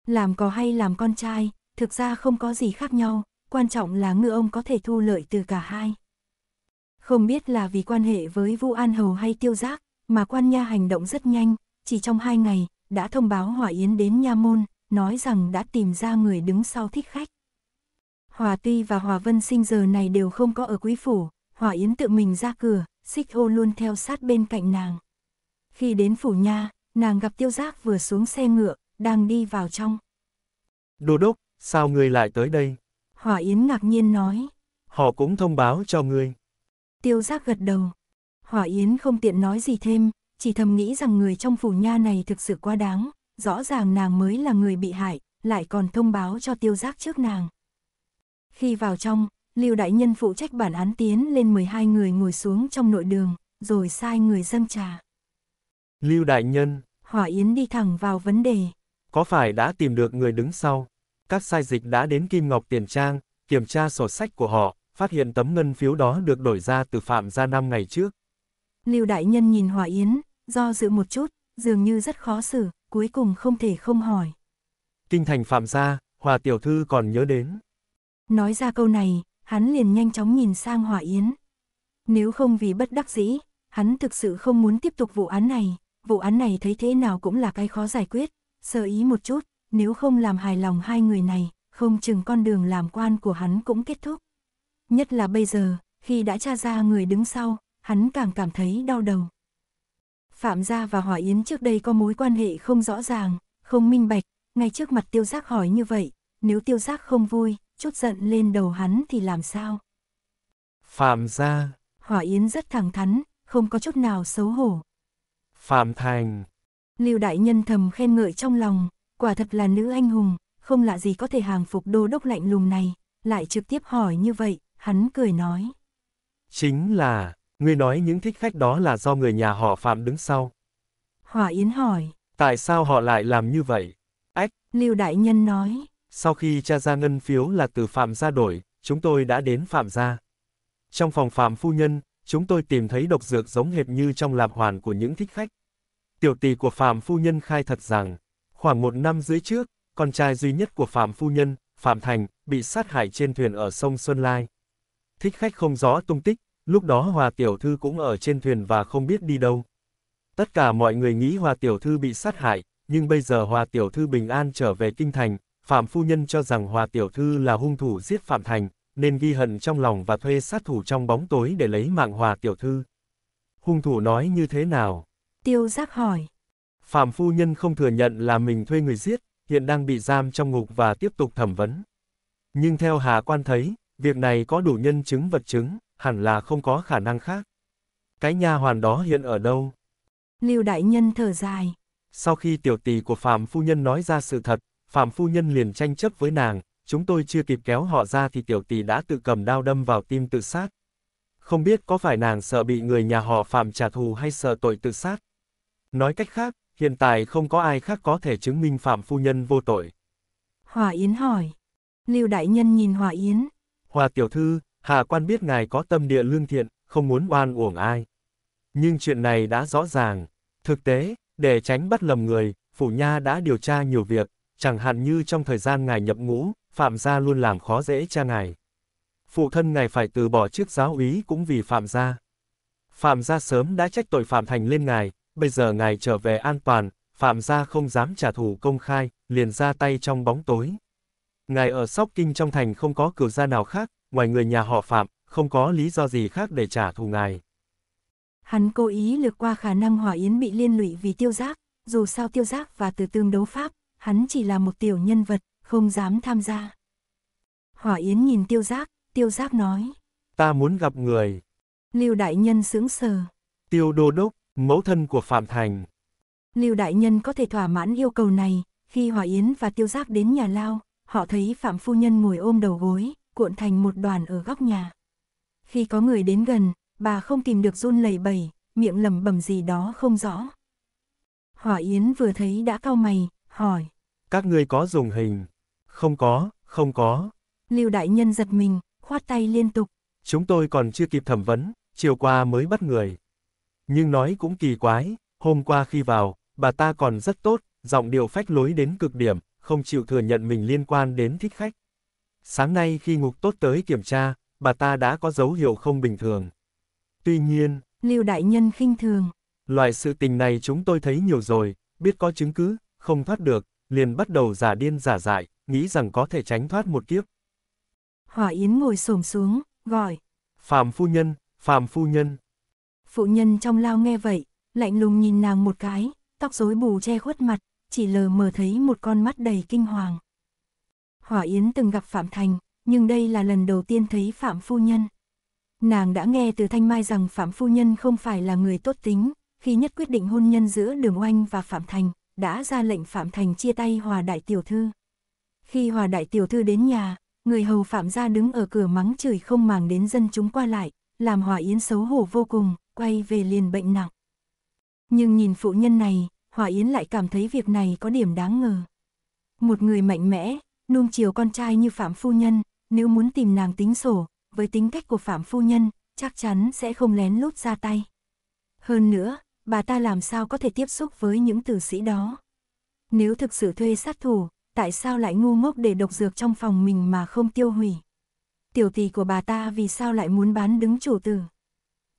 Làm có hay làm con trai, thực ra không có gì khác nhau, quan trọng là ngựa ông có thể thu lợi từ cả hai. Không biết là vì quan hệ với Vu An Hầu hay Tiêu Giác, mà quan nha hành động rất nhanh, chỉ trong hai ngày, đã thông báo Hòa Yến đến Nha Môn, nói rằng đã tìm ra người đứng sau thích khách. Hòa Tuy và Hòa Vân Sinh giờ này đều không có ở quý phủ, Hòa Yến tự mình ra cửa, xích ô luôn theo sát bên cạnh nàng. Khi đến phủ nha, nàng gặp tiêu giác vừa xuống xe ngựa, đang đi vào trong. Đô đốc, sao ngươi lại tới đây? Hỏa Yến ngạc nhiên nói. Họ cũng thông báo cho ngươi. Tiêu giác gật đầu. Hỏa Yến không tiện nói gì thêm, chỉ thầm nghĩ rằng người trong phủ nha này thực sự quá đáng, rõ ràng nàng mới là người bị hại, lại còn thông báo cho tiêu giác trước nàng. Khi vào trong, Lưu Đại Nhân phụ trách bản án tiến lên 12 người ngồi xuống trong nội đường, rồi sai người dâng trà. Lưu Đại Nhân. Hỏa Yến đi thẳng vào vấn đề. Có phải đã tìm được người đứng sau? Các sai dịch đã đến Kim Ngọc Tiền Trang, kiểm tra sổ sách của họ, phát hiện tấm ngân phiếu đó được đổi ra từ phạm ra năm ngày trước. Lưu Đại Nhân nhìn Hỏa Yến, do dự một chút, dường như rất khó xử, cuối cùng không thể không hỏi. Kinh thành phạm gia, Hòa Tiểu Thư còn nhớ đến. Nói ra câu này, hắn liền nhanh chóng nhìn sang Hỏa Yến. Nếu không vì bất đắc dĩ, hắn thực sự không muốn tiếp tục vụ án này, Vụ án này thấy thế nào cũng là cái khó giải quyết, Sợ ý một chút, nếu không làm hài lòng hai người này, không chừng con đường làm quan của hắn cũng kết thúc. Nhất là bây giờ, khi đã tra ra người đứng sau, hắn càng cảm thấy đau đầu. Phạm Gia và Hòa Yến trước đây có mối quan hệ không rõ ràng, không minh bạch, ngay trước mặt tiêu giác hỏi như vậy, nếu tiêu giác không vui, chút giận lên đầu hắn thì làm sao? Phạm Gia Hòa Yến rất thẳng thắn, không có chút nào xấu hổ, Phạm Thành. Lưu đại nhân thầm khen ngợi trong lòng, quả thật là nữ anh hùng, không lạ gì có thể hàng phục đô đốc lạnh lùng này, lại trực tiếp hỏi như vậy, hắn cười nói. Chính là, ngươi nói những thích khách đó là do người nhà họ Phạm đứng sau. Hỏa Yến hỏi. Tại sao họ lại làm như vậy? Ách. Lưu đại nhân nói. Sau khi cha ra ngân phiếu là từ Phạm gia đổi, chúng tôi đã đến Phạm gia. Trong phòng Phạm phu nhân, chúng tôi tìm thấy độc dược giống hệt như trong lạp hoàn của những thích khách. Tiểu tỷ của Phạm Phu Nhân khai thật rằng, khoảng một năm dưới trước, con trai duy nhất của Phạm Phu Nhân, Phạm Thành, bị sát hại trên thuyền ở sông Xuân Lai. Thích khách không rõ tung tích, lúc đó Hòa Tiểu Thư cũng ở trên thuyền và không biết đi đâu. Tất cả mọi người nghĩ Hòa Tiểu Thư bị sát hại, nhưng bây giờ Hòa Tiểu Thư bình an trở về Kinh Thành, Phạm Phu Nhân cho rằng Hòa Tiểu Thư là hung thủ giết Phạm Thành, nên ghi hận trong lòng và thuê sát thủ trong bóng tối để lấy mạng hòa tiểu thư. Hung thủ nói như thế nào? Tiêu giác hỏi. Phạm phu nhân không thừa nhận là mình thuê người giết, hiện đang bị giam trong ngục và tiếp tục thẩm vấn. Nhưng theo Hà Quan thấy, việc này có đủ nhân chứng vật chứng, hẳn là không có khả năng khác. Cái nha hoàn đó hiện ở đâu? Lưu Đại Nhân thở dài. Sau khi tiểu tỷ của Phạm Phu Nhân nói ra sự thật, Phạm Phu Nhân liền tranh chấp với nàng, chúng tôi chưa kịp kéo họ ra thì tiểu tỷ đã tự cầm đao đâm vào tim tự sát. Không biết có phải nàng sợ bị người nhà họ phạm trả thù hay sợ tội tự sát. Nói cách khác, hiện tại không có ai khác có thể chứng minh phạm phu nhân vô tội. Hòa Yến hỏi. Lưu Đại Nhân nhìn Hòa Yến. Hòa tiểu thư, Hạ quan biết ngài có tâm địa lương thiện, không muốn oan uổng ai. Nhưng chuyện này đã rõ ràng. Thực tế, để tránh bắt lầm người, phủ nha đã điều tra nhiều việc, chẳng hạn như trong thời gian ngài nhập ngũ, Phạm gia luôn làm khó dễ cha ngài. Phụ thân ngài phải từ bỏ chức giáo úy cũng vì Phạm gia. Phạm gia sớm đã trách tội Phạm Thành lên ngài, bây giờ ngài trở về an toàn, Phạm gia không dám trả thù công khai, liền ra tay trong bóng tối. Ngài ở Sóc Kinh trong thành không có cửu gia nào khác, ngoài người nhà họ Phạm, không có lý do gì khác để trả thù ngài. Hắn cố ý lược qua khả năng Hòa Yến bị liên lụy vì tiêu giác, dù sao tiêu giác và từ tương đấu pháp, hắn chỉ là một tiểu nhân vật, không dám tham gia. Hỏa Yến nhìn tiêu giác, tiêu giác nói. Ta muốn gặp người. Lưu Đại Nhân sững sờ. Tiêu Đô Đốc, mẫu thân của Phạm Thành. Lưu Đại Nhân có thể thỏa mãn yêu cầu này, khi Hỏa Yến và tiêu giác đến nhà lao, họ thấy Phạm Phu Nhân ngồi ôm đầu gối, cuộn thành một đoàn ở góc nhà. Khi có người đến gần, bà không tìm được run lẩy bẩy, miệng lẩm bẩm gì đó không rõ. Hỏa Yến vừa thấy đã cau mày, hỏi. Các ngươi có dùng hình. Không có, không có. Lưu đại nhân giật mình, khoát tay liên tục. Chúng tôi còn chưa kịp thẩm vấn, chiều qua mới bắt người. Nhưng nói cũng kỳ quái, hôm qua khi vào, bà ta còn rất tốt, giọng điệu phách lối đến cực điểm, không chịu thừa nhận mình liên quan đến thích khách. Sáng nay khi ngục tốt tới kiểm tra, bà ta đã có dấu hiệu không bình thường. Tuy nhiên, Lưu Đại Nhân khinh thường. Loại sự tình này chúng tôi thấy nhiều rồi, biết có chứng cứ, không thoát được, liền bắt đầu giả điên giả dại, nghĩ rằng có thể tránh thoát một kiếp. Hỏa Yến ngồi xổm xuống, gọi. Phạm phu nhân, Phạm phu nhân. Phụ nhân trong lao nghe vậy, lạnh lùng nhìn nàng một cái, tóc rối bù che khuất mặt, chỉ lờ mờ thấy một con mắt đầy kinh hoàng. Hỏa Yến từng gặp Phạm Thành, nhưng đây là lần đầu tiên thấy Phạm Phu Nhân. Nàng đã nghe từ Thanh Mai rằng Phạm Phu Nhân không phải là người tốt tính, khi nhất quyết định hôn nhân giữa Đường Oanh và Phạm Thành, đã ra lệnh Phạm Thành chia tay Hòa Đại Tiểu Thư. Khi Hòa Đại Tiểu Thư đến nhà, người hầu Phạm gia đứng ở cửa mắng chửi không màng đến dân chúng qua lại, làm Hòa Yến xấu hổ vô cùng, quay về liền bệnh nặng. Nhưng nhìn phụ nhân này, Hòa Yến lại cảm thấy việc này có điểm đáng ngờ. Một người mạnh mẽ, nuông chiều con trai như Phạm Phu Nhân, nếu muốn tìm nàng tính sổ, với tính cách của Phạm Phu Nhân, chắc chắn sẽ không lén lút ra tay. Hơn nữa, bà ta làm sao có thể tiếp xúc với những tử sĩ đó. Nếu thực sự thuê sát thủ, tại sao lại ngu ngốc để độc dược trong phòng mình mà không tiêu hủy? Tiểu tỷ của bà ta vì sao lại muốn bán đứng chủ tử?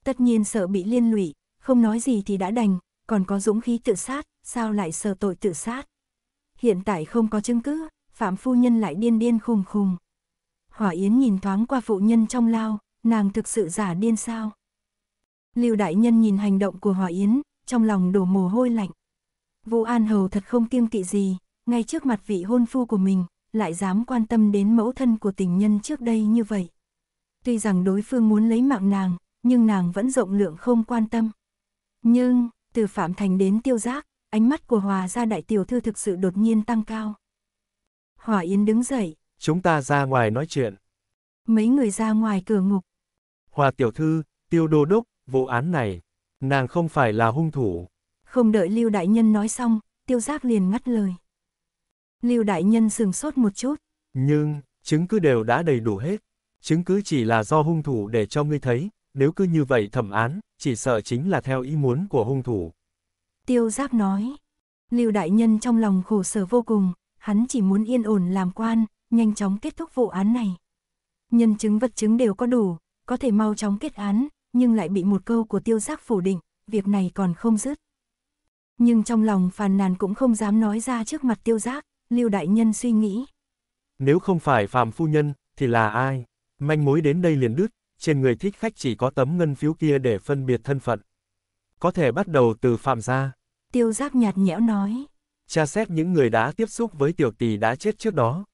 Tất nhiên sợ bị liên lụy, không nói gì thì đã đành, còn có dũng khí tự sát, sao lại sợ tội tự sát? Hiện tại không có chứng cứ, Phạm Phu Nhân lại điên điên khùng khùng. Hỏa Yến nhìn thoáng qua phụ nhân trong lao, nàng thực sự giả điên sao? Lưu đại nhân nhìn hành động của Hòa Yến, trong lòng đổ mồ hôi lạnh. Vũ An Hầu thật không kiêng kỵ gì, ngay trước mặt vị hôn phu của mình, lại dám quan tâm đến mẫu thân của tình nhân trước đây như vậy. Tuy rằng đối phương muốn lấy mạng nàng, nhưng nàng vẫn rộng lượng không quan tâm. Nhưng, từ Phạm Thành đến Tiêu Giác, ánh mắt của Hòa gia đại tiểu thư thực sự đột nhiên tăng cao. Hòa Yến đứng dậy. Chúng ta ra ngoài nói chuyện. Mấy người ra ngoài cửa ngục. Hòa tiểu thư, tiêu đô đốc, Vụ án này, nàng không phải là hung thủ. Không đợi Lưu Đại Nhân nói xong, tiêu Giáp liền ngắt lời. Lưu Đại Nhân sừng sốt một chút. Nhưng, chứng cứ đều đã đầy đủ hết. Chứng cứ chỉ là do hung thủ để cho ngươi thấy, nếu cứ như vậy thẩm án, chỉ sợ chính là theo ý muốn của hung thủ. Tiêu Giáp nói, Lưu Đại Nhân trong lòng khổ sở vô cùng, hắn chỉ muốn yên ổn làm quan, nhanh chóng kết thúc vụ án này. Nhân chứng vật chứng đều có đủ, có thể mau chóng kết án, nhưng lại bị một câu của tiêu giác phủ định, việc này còn không dứt. Nhưng trong lòng phàn nàn cũng không dám nói ra trước mặt tiêu giác, lưu đại nhân suy nghĩ. Nếu không phải phạm phu nhân, thì là ai? Manh mối đến đây liền đứt, trên người thích khách chỉ có tấm ngân phiếu kia để phân biệt thân phận. Có thể bắt đầu từ phạm gia. Tiêu giác nhạt nhẽo nói. Tra xét những người đã tiếp xúc với tiểu tỷ đã chết trước đó.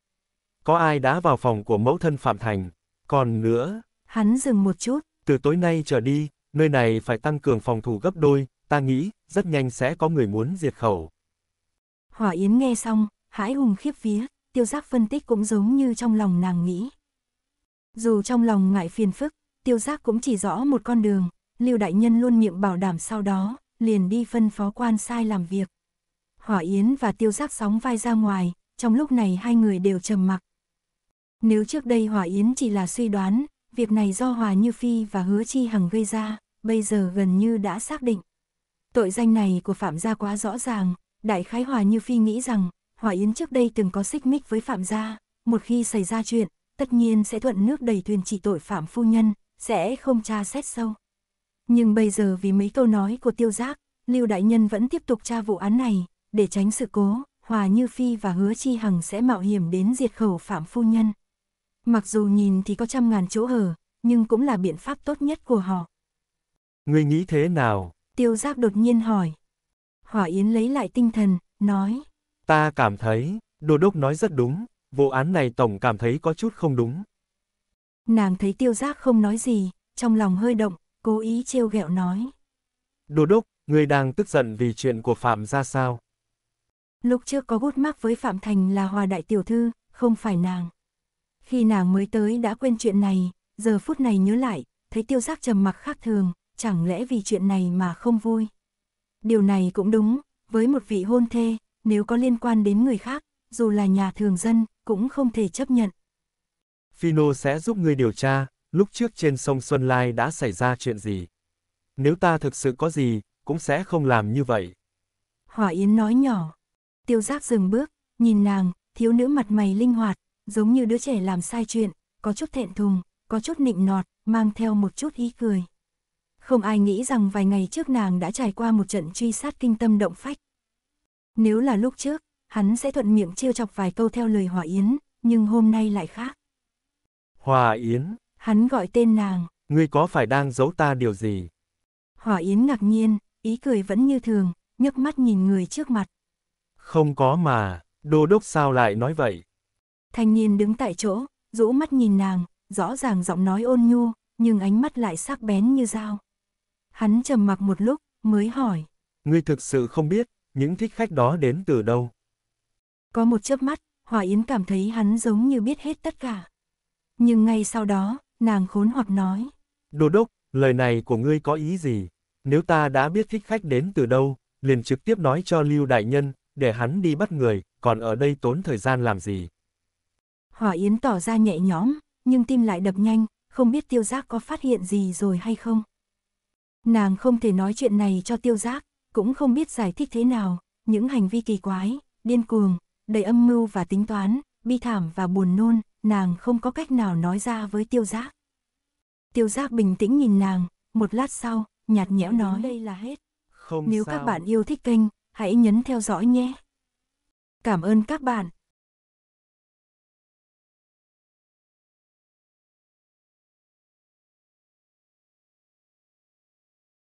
Có ai đã vào phòng của mẫu thân Phạm Thành? Còn nữa... Hắn dừng một chút, từ tối nay trở đi, nơi này phải tăng cường phòng thủ gấp đôi, ta nghĩ, rất nhanh sẽ có người muốn diệt khẩu. Hỏa Yến nghe xong, hãi hùng khiếp vía, tiêu giác phân tích cũng giống như trong lòng nàng nghĩ. Dù trong lòng ngại phiền phức, tiêu giác cũng chỉ rõ một con đường, Lưu Đại Nhân luôn miệng bảo đảm sau đó, liền đi phân phó quan sai làm việc. Hỏa Yến và tiêu giác sóng vai ra ngoài, trong lúc này hai người đều trầm mặc. Nếu trước đây Hỏa Yến chỉ là suy đoán, việc này do Hòa Như Phi và Hứa Chi Hằng gây ra, bây giờ gần như đã xác định. Tội danh này của Phạm Gia quá rõ ràng, Đại Khái Hòa Như Phi nghĩ rằng, Hòa Yến trước đây từng có xích mích với Phạm Gia, một khi xảy ra chuyện, tất nhiên sẽ thuận nước đầy thuyền chỉ tội Phạm Phu Nhân, sẽ không tra xét sâu. Nhưng bây giờ vì mấy câu nói của tiêu giác, Lưu Đại Nhân vẫn tiếp tục tra vụ án này, để tránh sự cố, Hòa Như Phi và Hứa Chi Hằng sẽ mạo hiểm đến diệt khẩu Phạm Phu Nhân. Mặc dù nhìn thì có trăm ngàn chỗ hở, nhưng cũng là biện pháp tốt nhất của họ. Ngươi nghĩ thế nào? Tiêu giác đột nhiên hỏi. Hỏa Yến lấy lại tinh thần, nói. Ta cảm thấy, Đồ đốc nói rất đúng, vụ án này tổng cảm thấy có chút không đúng. Nàng thấy tiêu giác không nói gì, trong lòng hơi động, cố ý trêu ghẹo nói. Đồ đốc, ngươi đang tức giận vì chuyện của Phạm ra sao? Lúc trước có gút mắc với Phạm Thành là hòa đại tiểu thư, không phải nàng. Khi nàng mới tới đã quên chuyện này, giờ phút này nhớ lại, thấy tiêu giác trầm mặc khác thường, chẳng lẽ vì chuyện này mà không vui. Điều này cũng đúng, với một vị hôn thê, nếu có liên quan đến người khác, dù là nhà thường dân, cũng không thể chấp nhận. Phino sẽ giúp người điều tra, lúc trước trên sông Xuân Lai đã xảy ra chuyện gì. Nếu ta thực sự có gì, cũng sẽ không làm như vậy. Hỏa Yến nói nhỏ. Tiêu giác dừng bước, nhìn nàng, thiếu nữ mặt mày linh hoạt, giống như đứa trẻ làm sai chuyện, có chút thẹn thùng, có chút nịnh nọt, mang theo một chút ý cười. Không ai nghĩ rằng vài ngày trước nàng đã trải qua một trận truy sát kinh tâm động phách. Nếu là lúc trước, hắn sẽ thuận miệng trêu chọc vài câu theo lời Hòa Yến, nhưng hôm nay lại khác. Hòa Yến. Hắn gọi tên nàng. Ngươi có phải đang giấu ta điều gì? Hòa Yến ngạc nhiên, ý cười vẫn như thường, nhấc mắt nhìn người trước mặt. Không có mà, đô đốc sao lại nói vậy? Thanh niên đứng tại chỗ, rũ mắt nhìn nàng, rõ ràng giọng nói ôn nhu, nhưng ánh mắt lại sắc bén như dao. Hắn trầm mặc một lúc, mới hỏi. Ngươi thực sự không biết, những thích khách đó đến từ đâu? Có một chớp mắt, Hòa Yến cảm thấy hắn giống như biết hết tất cả. Nhưng ngay sau đó, nàng khốn hoặc nói. "Đồ đốc, lời này của ngươi có ý gì? Nếu ta đã biết thích khách đến từ đâu, liền trực tiếp nói cho Lưu Đại Nhân, để hắn đi bắt người, còn ở đây tốn thời gian làm gì? Hỏa Yến tỏ ra nhẹ nhõm, nhưng tim lại đập nhanh, không biết tiêu giác có phát hiện gì rồi hay không. Nàng không thể nói chuyện này cho tiêu giác, cũng không biết giải thích thế nào, những hành vi kỳ quái, điên cuồng, đầy âm mưu và tính toán, bi thảm và buồn nôn, nàng không có cách nào nói ra với tiêu giác. Tiêu giác bình tĩnh nhìn nàng, một lát sau, nhạt nhẽo nói. Đây là hết. Không Nếu sao. các bạn yêu thích kênh, hãy nhấn theo dõi nhé. Cảm ơn các bạn.